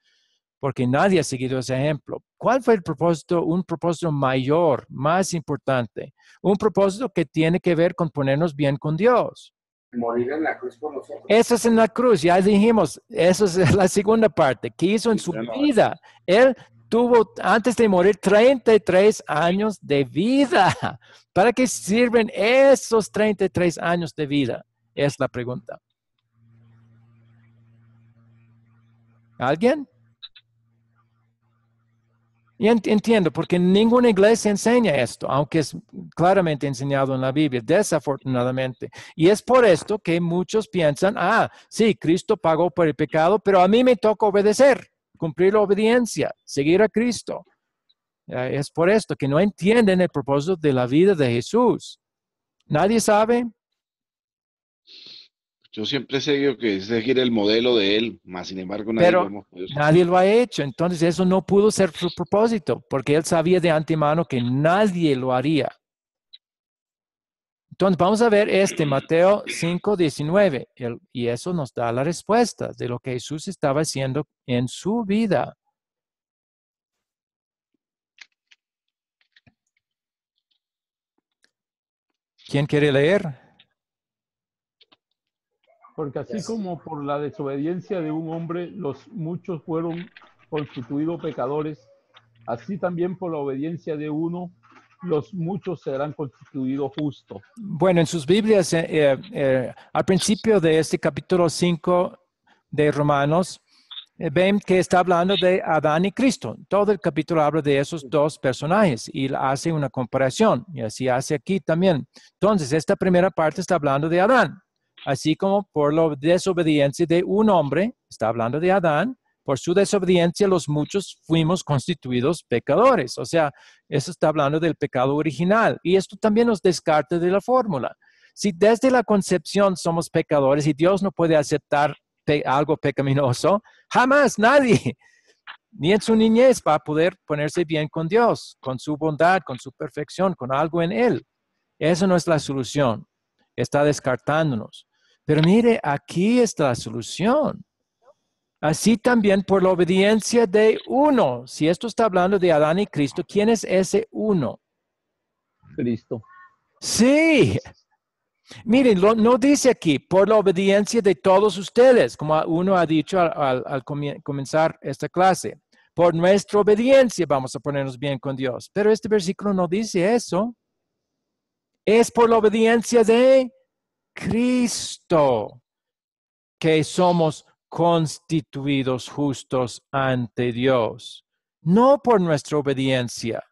porque nadie ha seguido ese ejemplo. ¿Cuál fue el propósito, un propósito mayor, más importante? Un propósito que tiene que ver con ponernos bien con Dios.
Morir en la cruz por nosotros. Eso es
en la cruz, ya dijimos, eso es la segunda parte, ¿Qué hizo en su vida. Él tuvo, antes de morir, 33 años de vida. ¿Para qué sirven esos 33 años de vida? Es la pregunta. ¿Alguien? Y entiendo, porque ninguna iglesia enseña esto, aunque es claramente enseñado en la Biblia, desafortunadamente. Y es por esto que muchos piensan, ah, sí, Cristo pagó por el pecado, pero a mí me toca obedecer, cumplir la obediencia, seguir a Cristo. Es por esto que no entienden el propósito de la vida de Jesús. Nadie sabe,
yo siempre he seguido que seguir el modelo de él, más sin embargo nadie, lo, hemos nadie
lo ha hecho. Entonces eso no pudo ser su propósito, porque él sabía de antemano que nadie lo haría. Entonces vamos a ver este Mateo 5, 19, y eso nos da la respuesta de lo que Jesús estaba haciendo en su vida. ¿Quién quiere leer?
porque así como por la desobediencia de un hombre los muchos fueron constituidos pecadores, así también por la obediencia de uno los muchos serán constituidos justos.
Bueno, en sus Biblias, eh, eh, eh, al principio de este capítulo 5 de Romanos, ven que está hablando de Adán y Cristo. Todo el capítulo habla de esos dos personajes y hace una comparación, y así hace aquí también. Entonces, esta primera parte está hablando de Adán así como por la desobediencia de un hombre, está hablando de Adán, por su desobediencia los muchos fuimos constituidos pecadores. O sea, eso está hablando del pecado original. Y esto también nos descarta de la fórmula. Si desde la concepción somos pecadores y Dios no puede aceptar algo pecaminoso, jamás nadie, ni en su niñez, va a poder ponerse bien con Dios, con su bondad, con su perfección, con algo en Él. Eso no es la solución. Está descartándonos. Pero mire, aquí está la solución. Así también por la obediencia de uno. Si esto está hablando de Adán y Cristo, ¿quién es ese uno? Cristo. Sí. Miren, no dice aquí, por la obediencia de todos ustedes, como uno ha dicho al comenzar esta clase. Por nuestra obediencia vamos a ponernos bien con Dios. Pero este versículo no dice eso. Es por la obediencia de Cristo que somos constituidos justos ante Dios, no por nuestra obediencia.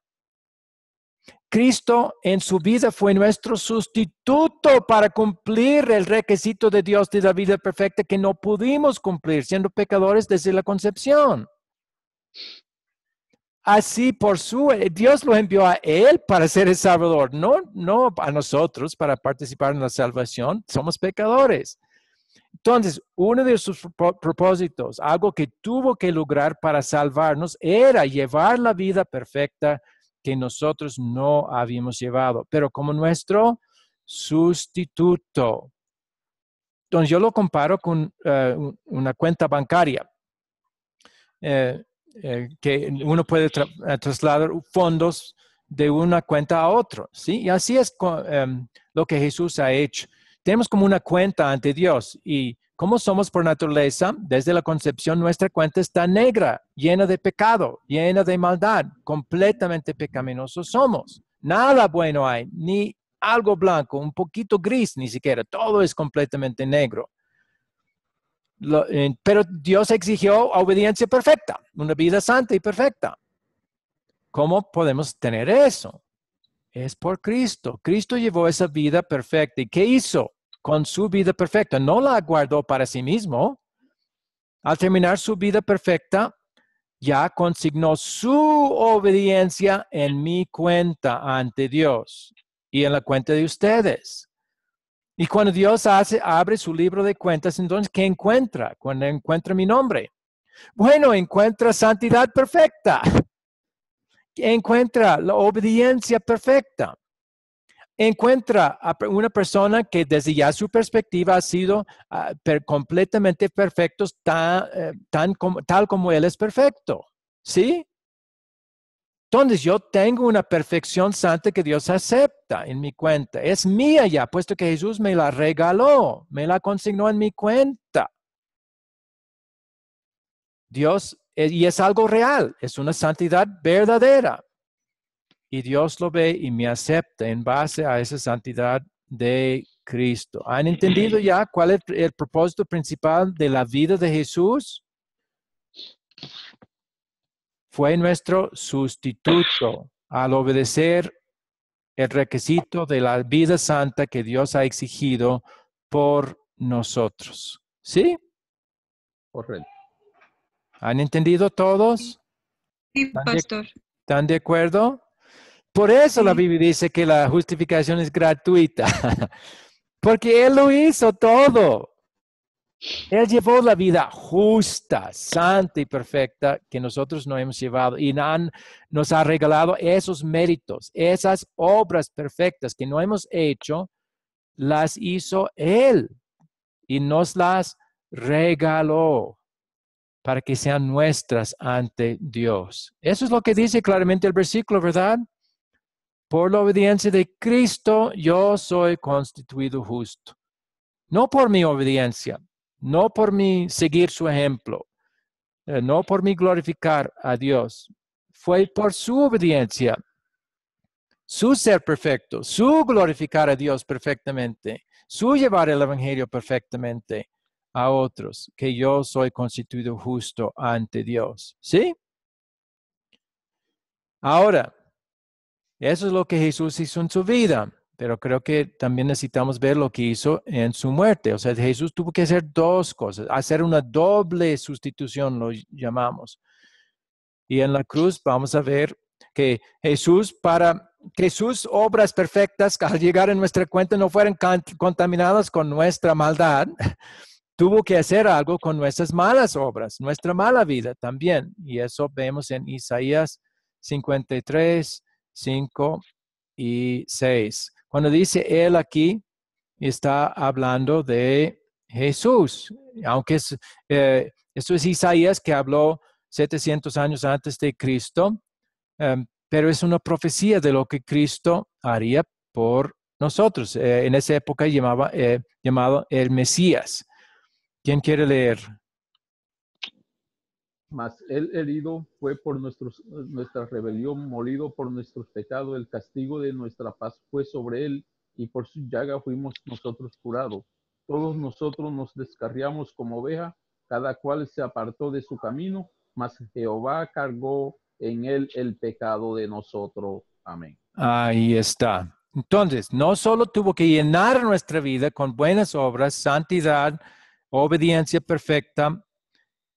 Cristo en su vida fue nuestro sustituto para cumplir el requisito de Dios de la vida perfecta que no pudimos cumplir siendo pecadores desde la concepción. Así por su, eh, Dios lo envió a Él para ser el Salvador, no, no a nosotros para participar en la salvación. Somos pecadores. Entonces, uno de sus propósitos, algo que tuvo que lograr para salvarnos, era llevar la vida perfecta que nosotros no habíamos llevado, pero como nuestro sustituto. Entonces, yo lo comparo con eh, una cuenta bancaria. Eh, eh, que uno puede eh, trasladar fondos de una cuenta a otra, ¿sí? Y así es em, lo que Jesús ha hecho. Tenemos como una cuenta ante Dios y como somos por naturaleza, desde la concepción nuestra cuenta está negra, llena de pecado, llena de maldad, completamente pecaminosos somos. Nada bueno hay, ni algo blanco, un poquito gris ni siquiera, todo es completamente negro. Eh, pero Dios exigió obediencia perfecta, una vida santa y perfecta. ¿Cómo podemos tener eso? Es por Cristo. Cristo llevó esa vida perfecta. ¿Y qué hizo con su vida perfecta? No la guardó para sí mismo. Al terminar su vida perfecta, ya consignó su obediencia en mi cuenta ante Dios y en la cuenta de ustedes. Y cuando Dios hace, abre su libro de cuentas, entonces, ¿qué encuentra? Cuando encuentra mi nombre. Bueno, encuentra santidad perfecta. Encuentra la obediencia perfecta. Encuentra a una persona que desde ya su perspectiva ha sido ah, completamente perfecto, eh, tan, tal como él es perfecto. ¿Sí? Entonces yo tengo una perfección santa que Dios acepta en mi cuenta. Es mía ya, puesto que Jesús me la regaló, me la consignó en mi cuenta. Dios, eh, y es algo real, es una santidad verdadera. Y Dios lo ve y me acepta en base a esa santidad de Cristo. ¿Han entendido ya cuál es el propósito principal de la vida de Jesús? fue nuestro sustituto al obedecer el requisito de la vida santa que Dios ha exigido por nosotros. ¿Sí? Correcto. ¿Han entendido todos? Sí, pastor. ¿Están de, acuerdo? Por eso la Biblia dice que la justificación es gratuita, porque Él lo hizo todo. Él llevó la vida justa, santa y perfecta que nosotros no hemos llevado y nos ha regalado esos méritos, esas obras perfectas que no hemos hecho, las hizo Él y nos las regaló para que sean nuestras ante Dios. Eso es lo que dice claramente el versículo, ¿verdad? Por la obediencia de Cristo yo soy constituido justo. No por mi obediencia, no por mí seguir su ejemplo, eh, no por mí glorificar a Dios, fue por su obediencia, su ser perfecto, su glorificar a Dios perfectamente, su llevar el Evangelio perfectamente a otros, que yo soy constituido justo ante Dios. ¿Sí? Ahora, eso es lo que Jesús hizo en su vida pero creo que también necesitamos ver lo que hizo en su muerte. O sea, Jesús tuvo que hacer dos cosas, hacer una doble sustitución, lo llamamos. Y en la cruz vamos a ver que Jesús, para que sus obras perfectas al llegar en nuestra cuenta no fueran contaminadas con nuestra maldad, tuvo que hacer algo con nuestras malas obras, nuestra mala vida también. Y eso vemos en Isaías 53, 5 y 6. Cuando dice él aquí, está hablando de Jesús, aunque es, eh, esto es Isaías que habló 700 años antes de Cristo, em, pero es una profecía de lo que Cristo haría por nosotros. Eh, en esa época llamaba, eh, llamado el Mesías. ¿Quién quiere leer?
Mas el herido fue por nuestra rebelión, molido por nuestros pecados, el castigo de nuestra paz fue sobre él, y por su llaga fuimos nosotros curados. Todos nosotros nos descarriamos como oveja, cada cual se apartó de su camino, mas Jehová cargó en él el pecado de nosotros. Amén.
Ahí está. Entonces, no solo tuvo que llenar nuestra vida con buenas obras, santidad, obediencia perfecta,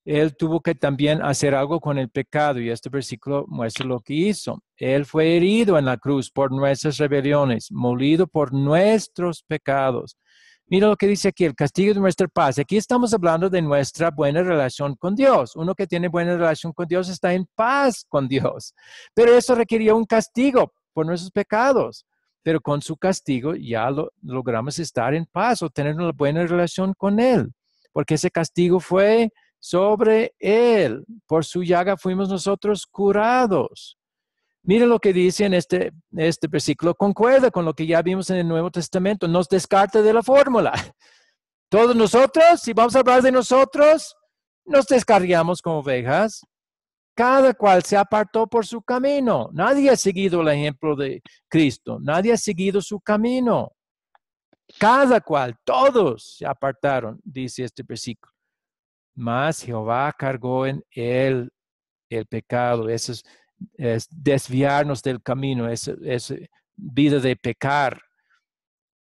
él tuvo que también hacer algo con el pecado y este versículo muestra lo que hizo. Él fue herido en la cruz por nuestras rebeliones, molido por nuestros pecados. Mira lo que dice aquí, el castigo de nuestra paz. Aquí estamos hablando de nuestra buena relación con Dios. Uno que tiene buena relación con Dios está en paz con Dios. Pero eso requería un castigo por nuestros pecados. Pero con su castigo ya logramos estar en paz o tener una buena relación con Él. Porque ese castigo fue sobre él. Por su llaga fuimos nosotros curados. Miren lo que dice en este, este versículo, concuerda con lo que ya vimos en el Nuevo Testamento, nos descarta de la fórmula. Todos nosotros, si vamos a hablar de nosotros, nos descargamos como ovejas. Cada cual se apartó por su camino. Nadie ha seguido el ejemplo de Cristo. Nadie ha seguido su camino. Cada cual, todos se apartaron, dice este versículo. Más Jehová cargó en él el pecado. Eso es, desviarnos del camino, es, es vida de pecar.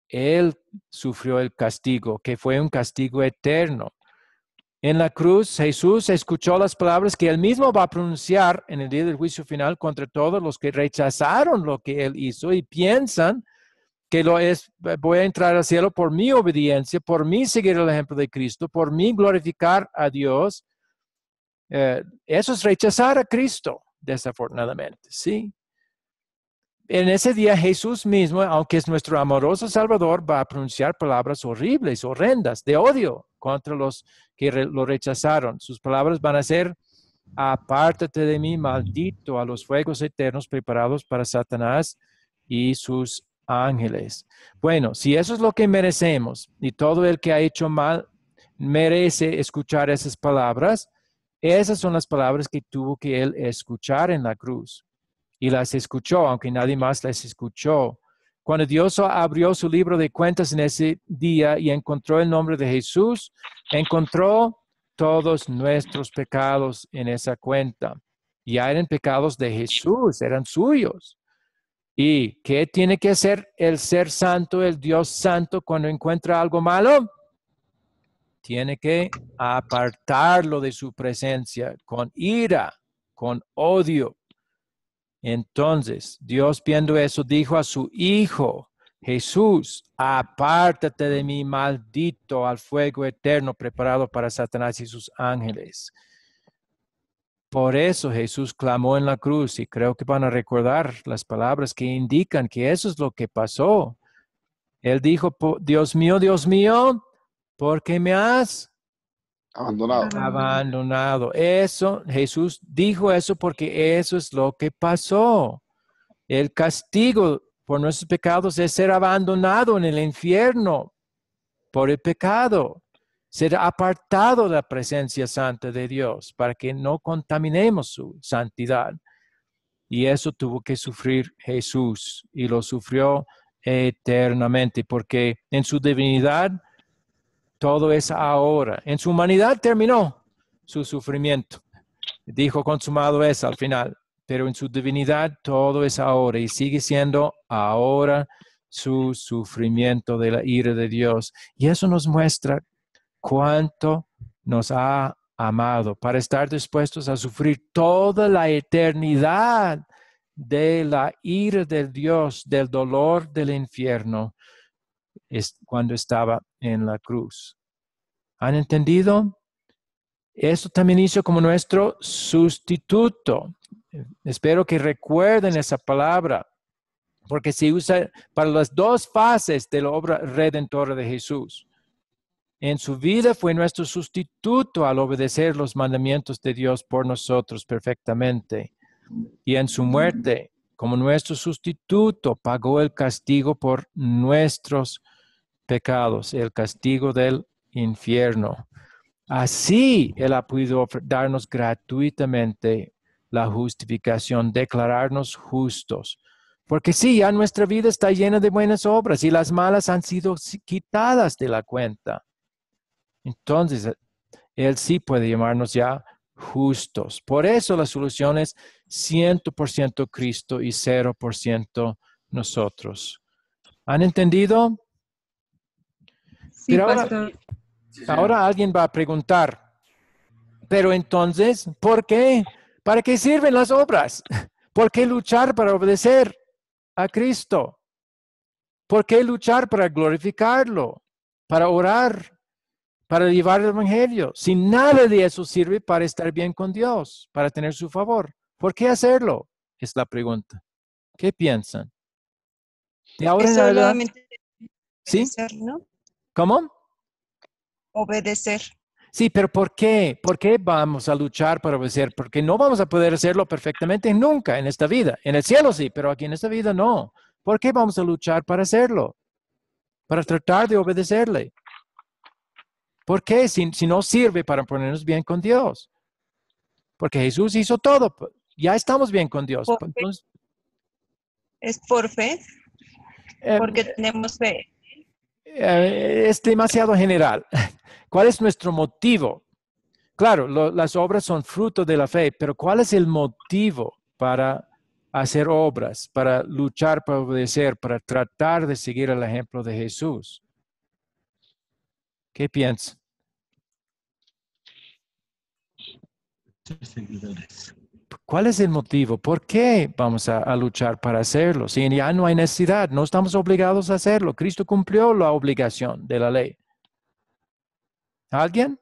Él sufrió el castigo, que fue un castigo eterno. En la cruz, Jesús escuchó las palabras que él mismo va a pronunciar en el día del juicio final contra todos los que rechazaron lo que él hizo y piensan que lo es, eh, voy a entrar al cielo por mi obediencia, por mi seguir el ejemplo de Cristo, por mi glorificar a Dios. Eh, eso es rechazar a Cristo, desafortunadamente, ¿sí? En ese día Jesús mismo, aunque es nuestro amoroso Salvador, va a pronunciar palabras horribles, horrendas, de odio contra los que lo rechazaron. Sus palabras van a ser, apártate de mí, maldito, a los fuegos eternos preparados para Satanás y sus ángeles. Bueno, si eso es lo que merecemos y todo el que ha hecho mal merece escuchar esas palabras, esas son las palabras que tuvo que él escuchar en la cruz. Y las escuchó, aunque nadie más las escuchó. Cuando Dios abrió su libro de cuentas en ese día y encontró el nombre de Jesús, encontró todos nuestros pecados en esa cuenta. Ya eran pecados de Jesús, eran suyos. ¿Y qué tiene que hacer el ser santo, el Dios santo, cuando encuentra algo malo? Tiene que apartarlo de su presencia con ira, con odio. Entonces, Dios viendo eso, dijo a su Hijo, Jesús, apártate de mí, maldito, al fuego eterno preparado para Satanás y sus ángeles. Por eso Jesús clamó en la cruz y creo que van a recordar las palabras que indican que eso es lo que pasó. Él dijo, Dios mío, Dios mío, ¿por qué me has abandonado? Abandonado. Eso, Jesús dijo eso porque eso es lo que pasó. El castigo por nuestros pecados es ser abandonado en el infierno por el pecado ser apartado de la presencia santa de Dios para que no contaminemos su santidad. Y eso tuvo que sufrir Jesús y lo sufrió eternamente porque en su divinidad todo es ahora. En su humanidad terminó su sufrimiento. Dijo consumado es al final, pero en su divinidad todo es ahora y sigue siendo ahora su sufrimiento de la ira de Dios. Y eso nos muestra cuánto nos ha amado, para estar dispuestos a sufrir toda la eternidad de la ira del Dios, del dolor del infierno, cuando estaba en la cruz. ¿Han entendido? Eso también hizo como nuestro sustituto. Espero que recuerden esa palabra, porque se usa para las dos fases de la obra redentora de Jesús. En su vida fue nuestro sustituto al obedecer los mandamientos de Dios por nosotros perfectamente. Y en su muerte, como nuestro sustituto, pagó el castigo por nuestros pecados, el castigo del infierno. Así Él ha podido darnos gratuitamente la justificación, declararnos justos. Porque sí, ya nuestra vida está llena de buenas obras y las malas han sido quitadas de la cuenta. Entonces, e, Él sí puede llamarnos ya justos. Por eso la solución es 100% Cristo y 0% nosotros. ¿Han entendido? Sí, pero ahora alguien va a preguntar, pero entonces, ¿por qué? ¿Para qué sirven las obras? ¿Por qué luchar para obedecer a Cristo? ¿Por qué luchar para glorificarlo? Para orar, para llevar el Evangelio. Si nada de eso sirve para estar bien con Dios, para tener su favor, ¿por qué hacerlo? Es la pregunta. ¿Qué piensan? ahora ¿Sí? ¿Cómo? Obedecer. Sí, pero ¿por qué? ¿Por qué vamos a luchar para obedecer? Porque no vamos a poder hacerlo perfectamente nunca en esta vida. En el cielo sí, pero aquí en esta vida no. ¿Por qué vamos a luchar para hacerlo? Para tratar de obedecerle. ¿Por qué? Si, no sirve para ponernos bien con Dios. Porque Jesús hizo todo. Ya estamos bien con Dios.
Pues, es por fe. Eh, Porque tenemos fe.
Eh, es demasiado general. ¿Cuál es nuestro motivo? Claro, las obras son fruto de la fe, pero ¿cuál es el motivo para hacer obras, para luchar, para obedecer, para tratar de seguir el ejemplo de Jesús? ¿Qué piensas? ¿Cuál es el motivo? ¿Por qué vamos a, luchar para hacerlo? Si ya no hay necesidad, no estamos obligados a hacerlo. Cristo cumplió la obligación de la ley. ¿Alguien?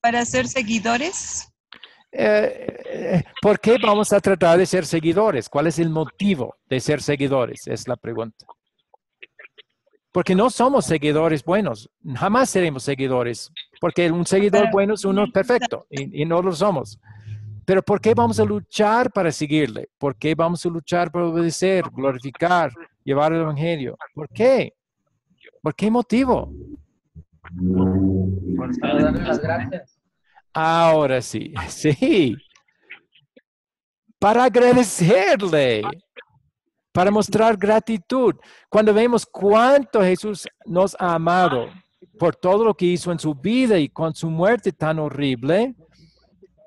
Para ser, seguidores.
Eh, eh, ¿Por qué vamos a tratar de ser seguidores? ¿Cuál es el motivo de ser seguidores? Es la pregunta. Porque no somos seguidores buenos, jamás seremos seguidores porque un seguidor bueno es uno perfecto y, no lo somos. Pero ¿por qué vamos a luchar para seguirle? ¿Por qué vamos a luchar para obedecer, glorificar, llevar el Evangelio? ¿Por qué? ¿Por qué motivo? Ahora sí, sí. Para agradecerle para mostrar gratitud. Cuando vemos cuánto Jesús nos ha amado, por todo lo que hizo en su vida y con su muerte tan horrible,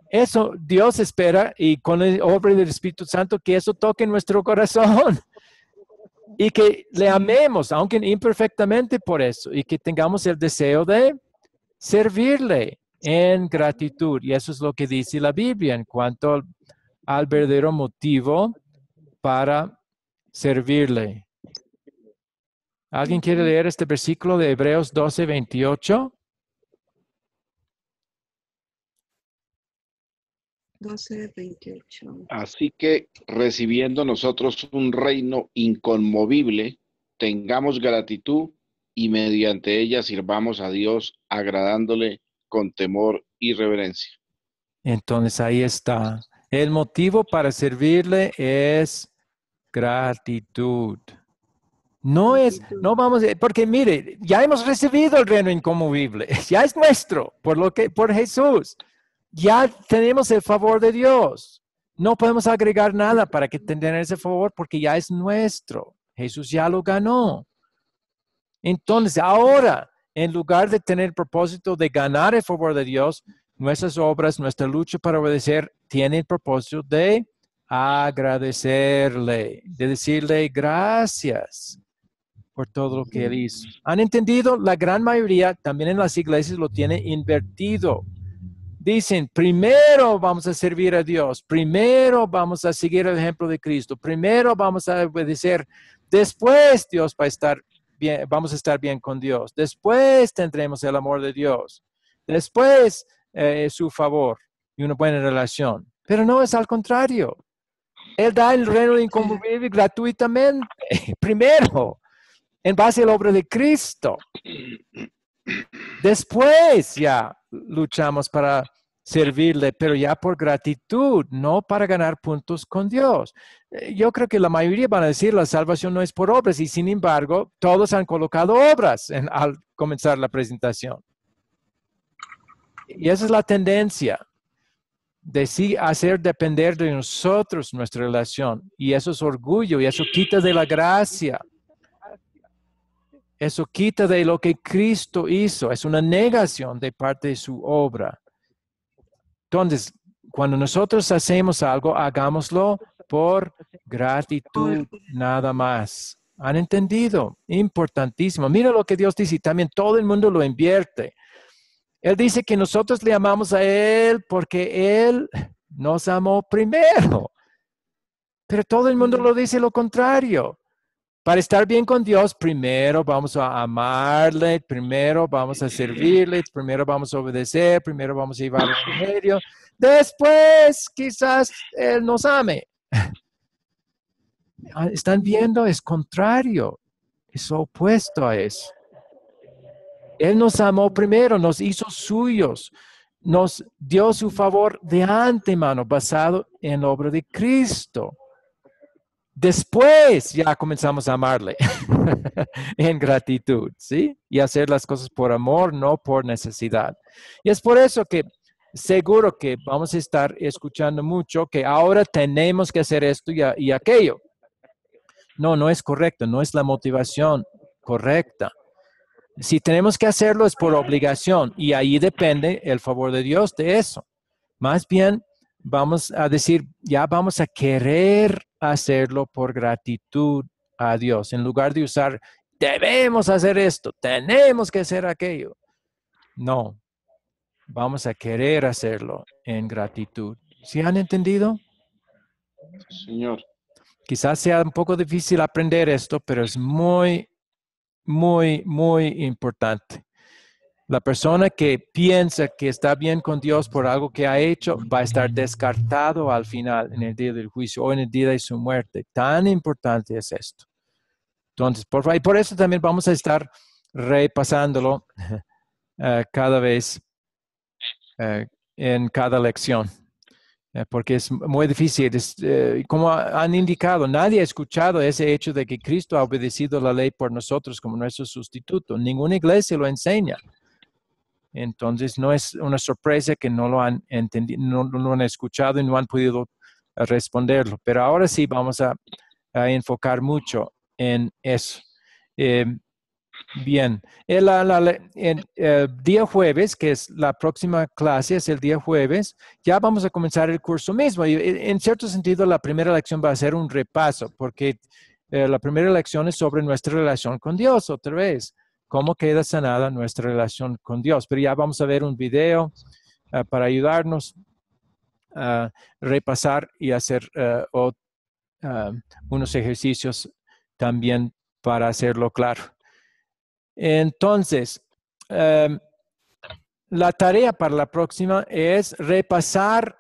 eso Dios espera y con el obra del Espíritu Santo que eso toque nuestro corazón y que le amemos, aunque imperfectamente por eso, y que tengamos el deseo de servirle en gratitud. Y eso es lo que dice la Biblia en cuanto al verdadero motivo para servirle. ¿Alguien quiere leer este versículo de Hebreos 12, 28?
12, 28. Así que recibiendo nosotros un reino inconmovible, tengamos gratitud y mediante ella sirvamos a Dios agradándole con temor y reverencia.
Entonces ahí está. El motivo para servirle es gratitud. No es, no vamos, porque mire, ya hemos recibido el reino incomovible. ya es nuestro, por lo que, por Jesús, ya tenemos el favor de Dios. No podemos agregar nada para que tener ese favor porque ya es nuestro. Jesús ya lo ganó. Entonces, ahora, en lugar de tener el propósito de ganar el favor de Dios, nuestras obras, nuestra lucha para obedecer, tiene el propósito de agradecerle, de decirle gracias por todo lo que Él hizo. Han entendido, la gran mayoría también en las iglesias lo tiene invertido. Dicen, primero vamos a servir a Dios, primero vamos a seguir el ejemplo de Cristo, primero vamos a obedecer, después Dios va a estar bien, vamos a estar bien con Dios, después tendremos el amor de Dios, después eh, su favor y una buena relación. Pero no es al contrario. Él da el reino inconveniente gratuitamente, primero en base a la obra de Cristo. Después ya luchamos para servirle, pero ya por gratitud, no para ganar puntos con Dios. Eh, yo creo que la mayoría van a decir la salvación no es por obras y sin embargo todos han colocado obras al comenzar la presentación. Y esa es la tendencia de sí hacer depender de nosotros nuestra relación y eso es orgullo y eso quita de la gracia. Eso quita de lo que Cristo hizo, es una negación de parte de su obra. Entonces, cuando nosotros hacemos algo, hagámoslo por gratitud nada más. ¿Han entendido? Importantísimo. Mira lo que Dios dice y también todo el mundo lo invierte. Él dice que nosotros le amamos a Él porque Él nos amó primero. Pero todo el mundo lo dice lo contrario. Para estar bien con Dios, primero vamos a amarle, primero vamos a servirle, primero vamos a obedecer, primero vamos a llevar el medio, Después, quizás Él nos ame. Ah, están viendo, es contrario, es opuesto a eso. Él nos amó primero, nos hizo suyos, nos dio su favor de antemano, basado en la obra de Cristo. Después ya comenzamos a amarle en gratitud, ¿sí? Y hacer las cosas por amor, no por necesidad. Y es por eso que seguro que vamos a estar escuchando mucho que ahora tenemos que hacer esto y, y aquello. No, no es correcto, no es la motivación correcta. Si tenemos que hacerlo es por obligación y ahí depende el favor de Dios de eso. Más bien, vamos a decir, ya vamos a querer hacerlo por gratitud a Dios, en lugar de usar, debemos hacer esto, tenemos que hacer aquello. No, vamos a querer hacerlo en gratitud. ¿Sí han entendido? Señor. Quizás sea un poco difícil aprender esto, pero es muy, muy, muy importante. La persona que piensa que está bien con Dios por algo que ha hecho va a estar descartado al final en el día del juicio o en el día de su muerte. Tan importante es esto. Entonces, por favor, y por eso también vamos a estar repasándolo eh, cada vez eh, en cada lección, eh, porque es muy difícil. como han indicado, nadie ha escuchado ese hecho de que Cristo ha obedecido la ley por nosotros como nuestro sustituto. Ninguna iglesia lo enseña. Entonces, no es una sorpresa que no lo han entendido, no, lo han escuchado y no han podido eh, responderlo. Pero ahora sí vamos a, enfocar mucho en eso. Em, bien, el, eh, el, eh, día jueves, que es la próxima clase, es el día jueves, ya vamos a comenzar el curso mismo. Y, e, en cierto sentido, la primera lección va a ser un repaso, porque la primera lección es sobre nuestra relación con Dios, otra vez cómo queda sanada nuestra relación con Dios. Pero ya vamos a ver un video ah, para ayudarnos a repasar y hacer ah, ah, unos ejercicios también para hacerlo claro. Entonces, em, la tarea para la próxima es repasar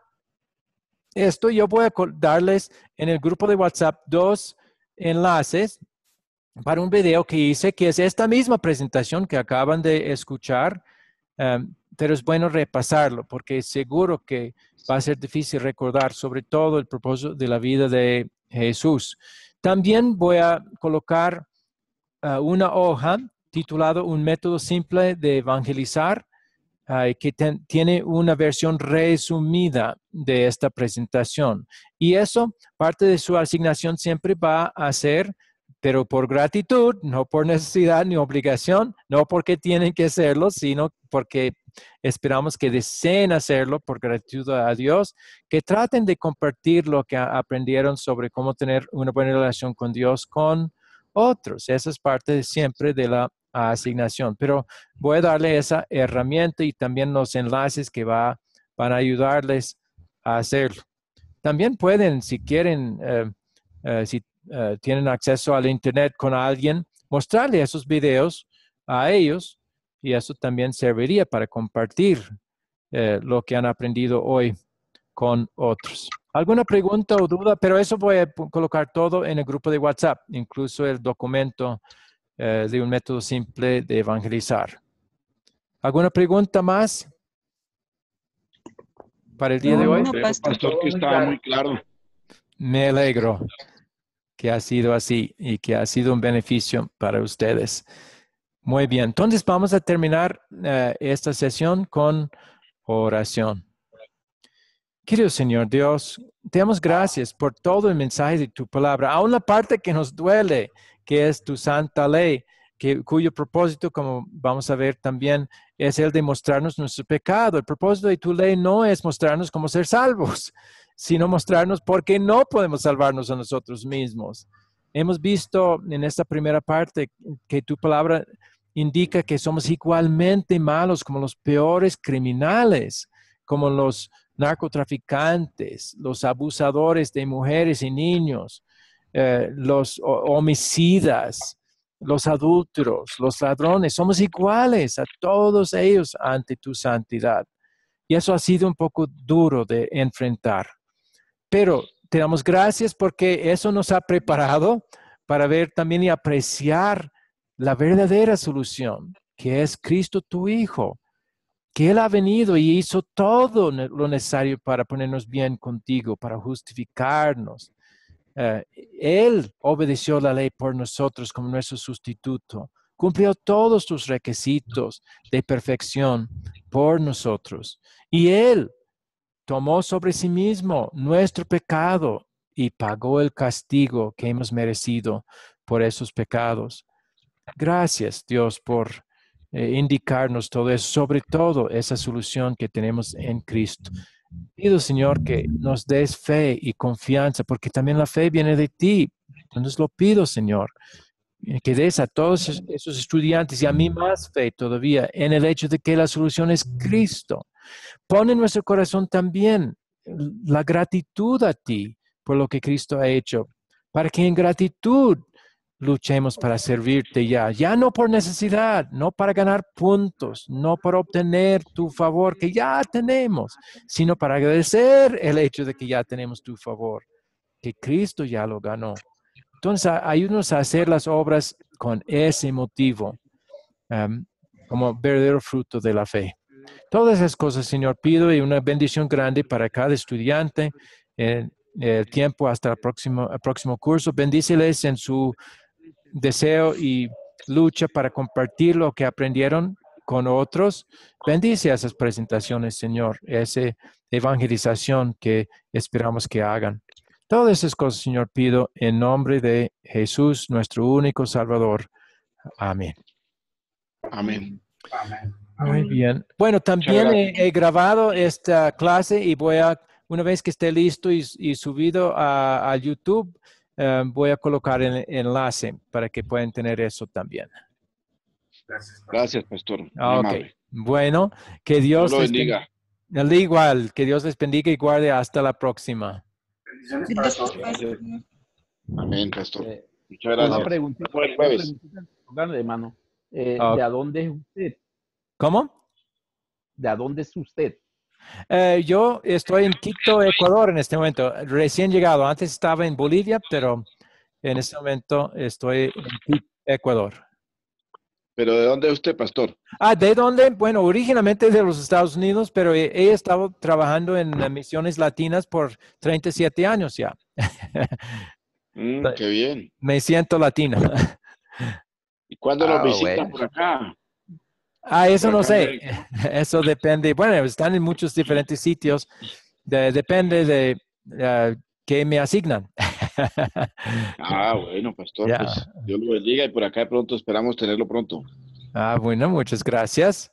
esto. Yo voy a darles en el grupo de WhatsApp dos enlaces para un video que hice, que es esta misma presentación que acaban de escuchar, em, pero es bueno repasarlo porque seguro que va a ser difícil recordar sobre todo el propósito de la vida de Jesús. También voy a colocar eh, una hoja titulado Un método simple de evangelizar, eh, que tiene una versión resumida de esta presentación. Y eso, parte de su asignación siempre va a ser pero por gratitud, no por necesidad ni obligación, no porque tienen que hacerlo, sino porque esperamos que deseen hacerlo por gratitud a Dios, que traten de compartir lo que aprendieron sobre cómo tener una buena relación con Dios con otros. Esa es parte siempre de la asignación, pero voy a darle esa herramienta y también los enlaces que va, van a ayudarles a hacerlo. También pueden, si quieren, eh, eh, si eh, tienen acceso al Internet con alguien, mostrarle esos videos a ellos y eso también serviría para compartir eh, lo que han aprendido hoy con otros. ¿Alguna pregunta o duda? Pero eso voy a colocar todo en el grupo de WhatsApp, incluso el documento eh, de un método simple de evangelizar. ¿Alguna pregunta más para el día de hoy? No, pastor, que estaba muy claro. Me alegro que ha sido así y que ha sido un beneficio para ustedes. Muy bien, entonces vamos a terminar eh, esta sesión con oración. Querido Señor Dios, te damos gracias por todo el mensaje de tu palabra, aún la parte que nos duele, que es tu santa ley, cuyo propósito, como vamos a ver también, es el de mostrarnos nuestro pecado. El propósito de tu ley no es mostrarnos cómo ser salvos, sino mostrarnos por qué no podemos salvarnos a nosotros mismos. Hemos visto en esta primera parte que tu palabra indica que somos igualmente malos como los peores criminales, como los narcotraficantes, los abusadores de mujeres y niños, eh, los homicidas, los adúlteros, los ladrones. Somos iguales a todos ellos ante tu santidad. Y eso ha sido un poco duro de enfrentar. Pero te damos gracias porque eso nos ha preparado para ver también y apreciar la verdadera solución, que es Cristo tu Hijo, que Él ha venido y hizo todo lo necesario para ponernos bien contigo, para justificarnos. Eh, él obedeció la ley por nosotros como nuestro sustituto, cumplió todos tus requisitos de perfección por nosotros. Y Él tomó sobre sí mismo nuestro pecado y pagó el castigo que hemos merecido por esos pecados. Gracias, Dios, por eh, indicarnos todo eso, sobre todo esa solución que tenemos en Cristo. Pido, Señor, que nos des fe y confianza, porque también la fe viene de ti. Entonces lo pido, Señor, eh, que des a todos esos estudiantes y a mí más fe todavía en el hecho de que la solución es Cristo Pon en nuestro corazón también la gratitud a ti por lo que Cristo ha hecho, para que en gratitud luchemos para servirte ya, ya no por necesidad, no para ganar puntos, no para obtener tu favor que ya tenemos, sino para agradecer el hecho de que ya tenemos tu favor, que Cristo ya lo ganó. Entonces, ayúdanos a hacer las obras con ese motivo, um, como verdadero fruto de la fe. Todas esas cosas, Señor, pido y una bendición grande para cada estudiante en el tiempo hasta el próximo, próximo curso. Bendíceles en su deseo y lucha para compartir lo que aprendieron con otros. Bendice esas presentaciones, Señor, esa evangelización que esperamos que hagan. Todas esas cosas, Señor, pido en nombre de Jesús, nuestro único Salvador. Amén.
Amén. Amén.
Muy bien. Bueno, también he, grabado esta clase y voy a, una vez que esté listo y, subido a, YouTube, em, voy a colocar el enlace para que puedan tener eso también. Gracias, pastor. Gracias, ah, Bueno, que Dios les bendiga. Igual, que Dios les bendiga y guarde hasta la próxima. Amén, pastor. Eh,
muchas Una de mano.
Eh, ah, ¿De dónde es usted? ¿Cómo? ¿De dónde es usted? Eh, yo estoy en Quito, Ecuador en este momento, recién llegado. Antes estaba en Bolivia, pero en este momento estoy en Quito, Ecuador. ¿Pero de dónde es usted, pastor? Ah, ¿de dónde? Bueno, originalmente de los Estados Unidos, pero he, estado trabajando en misiones latinas por 37 años ya.
Mm, qué bien.
Me siento latina.
¿Y cuándo lo ah, visitan por acá?
Ah, eso no sé. Eso depende. Bueno, están en muchos diferentes sitios. depende de eh, qué me asignan. ah, bueno, pastor. Yo pues,
Dios lo bendiga y por acá pronto esperamos tenerlo
pronto. Ah, bueno, muchas gracias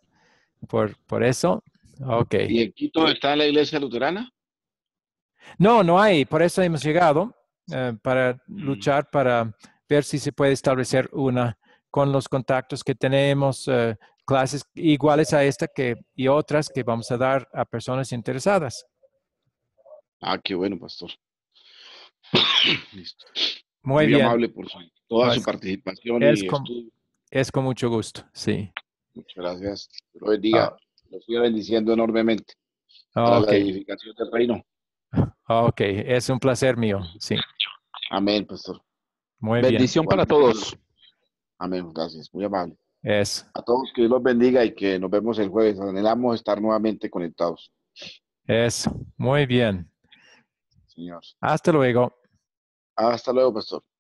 por, por eso. Okay. ¿Y en
Quito está la iglesia luterana?
No, no hay. Por eso hemos llegado, eh, para mm. luchar, para ver si se puede establecer una con los contactos que tenemos, eh, clases iguales a esta que, y otras que vamos a dar a personas interesadas.
Ah, qué bueno, pastor. Listo.
Muy, Muy amable por su, toda su pues, participación.
Es,
con, mucho gusto, sí.
Muchas gracias. Lo bendiga. Ah. Lo siga bendiciendo enormemente. la edificación del reino.
ok, es un placer mío, sí. Amén, pastor. Muy Bendición para todos. Amén, gracias. Muy
amable. A todos que Dios los bendiga y que nos vemos el jueves. Anhelamos estar nuevamente conectados.
Es muy bien. Señor. Hasta luego.
Hasta luego, pastor.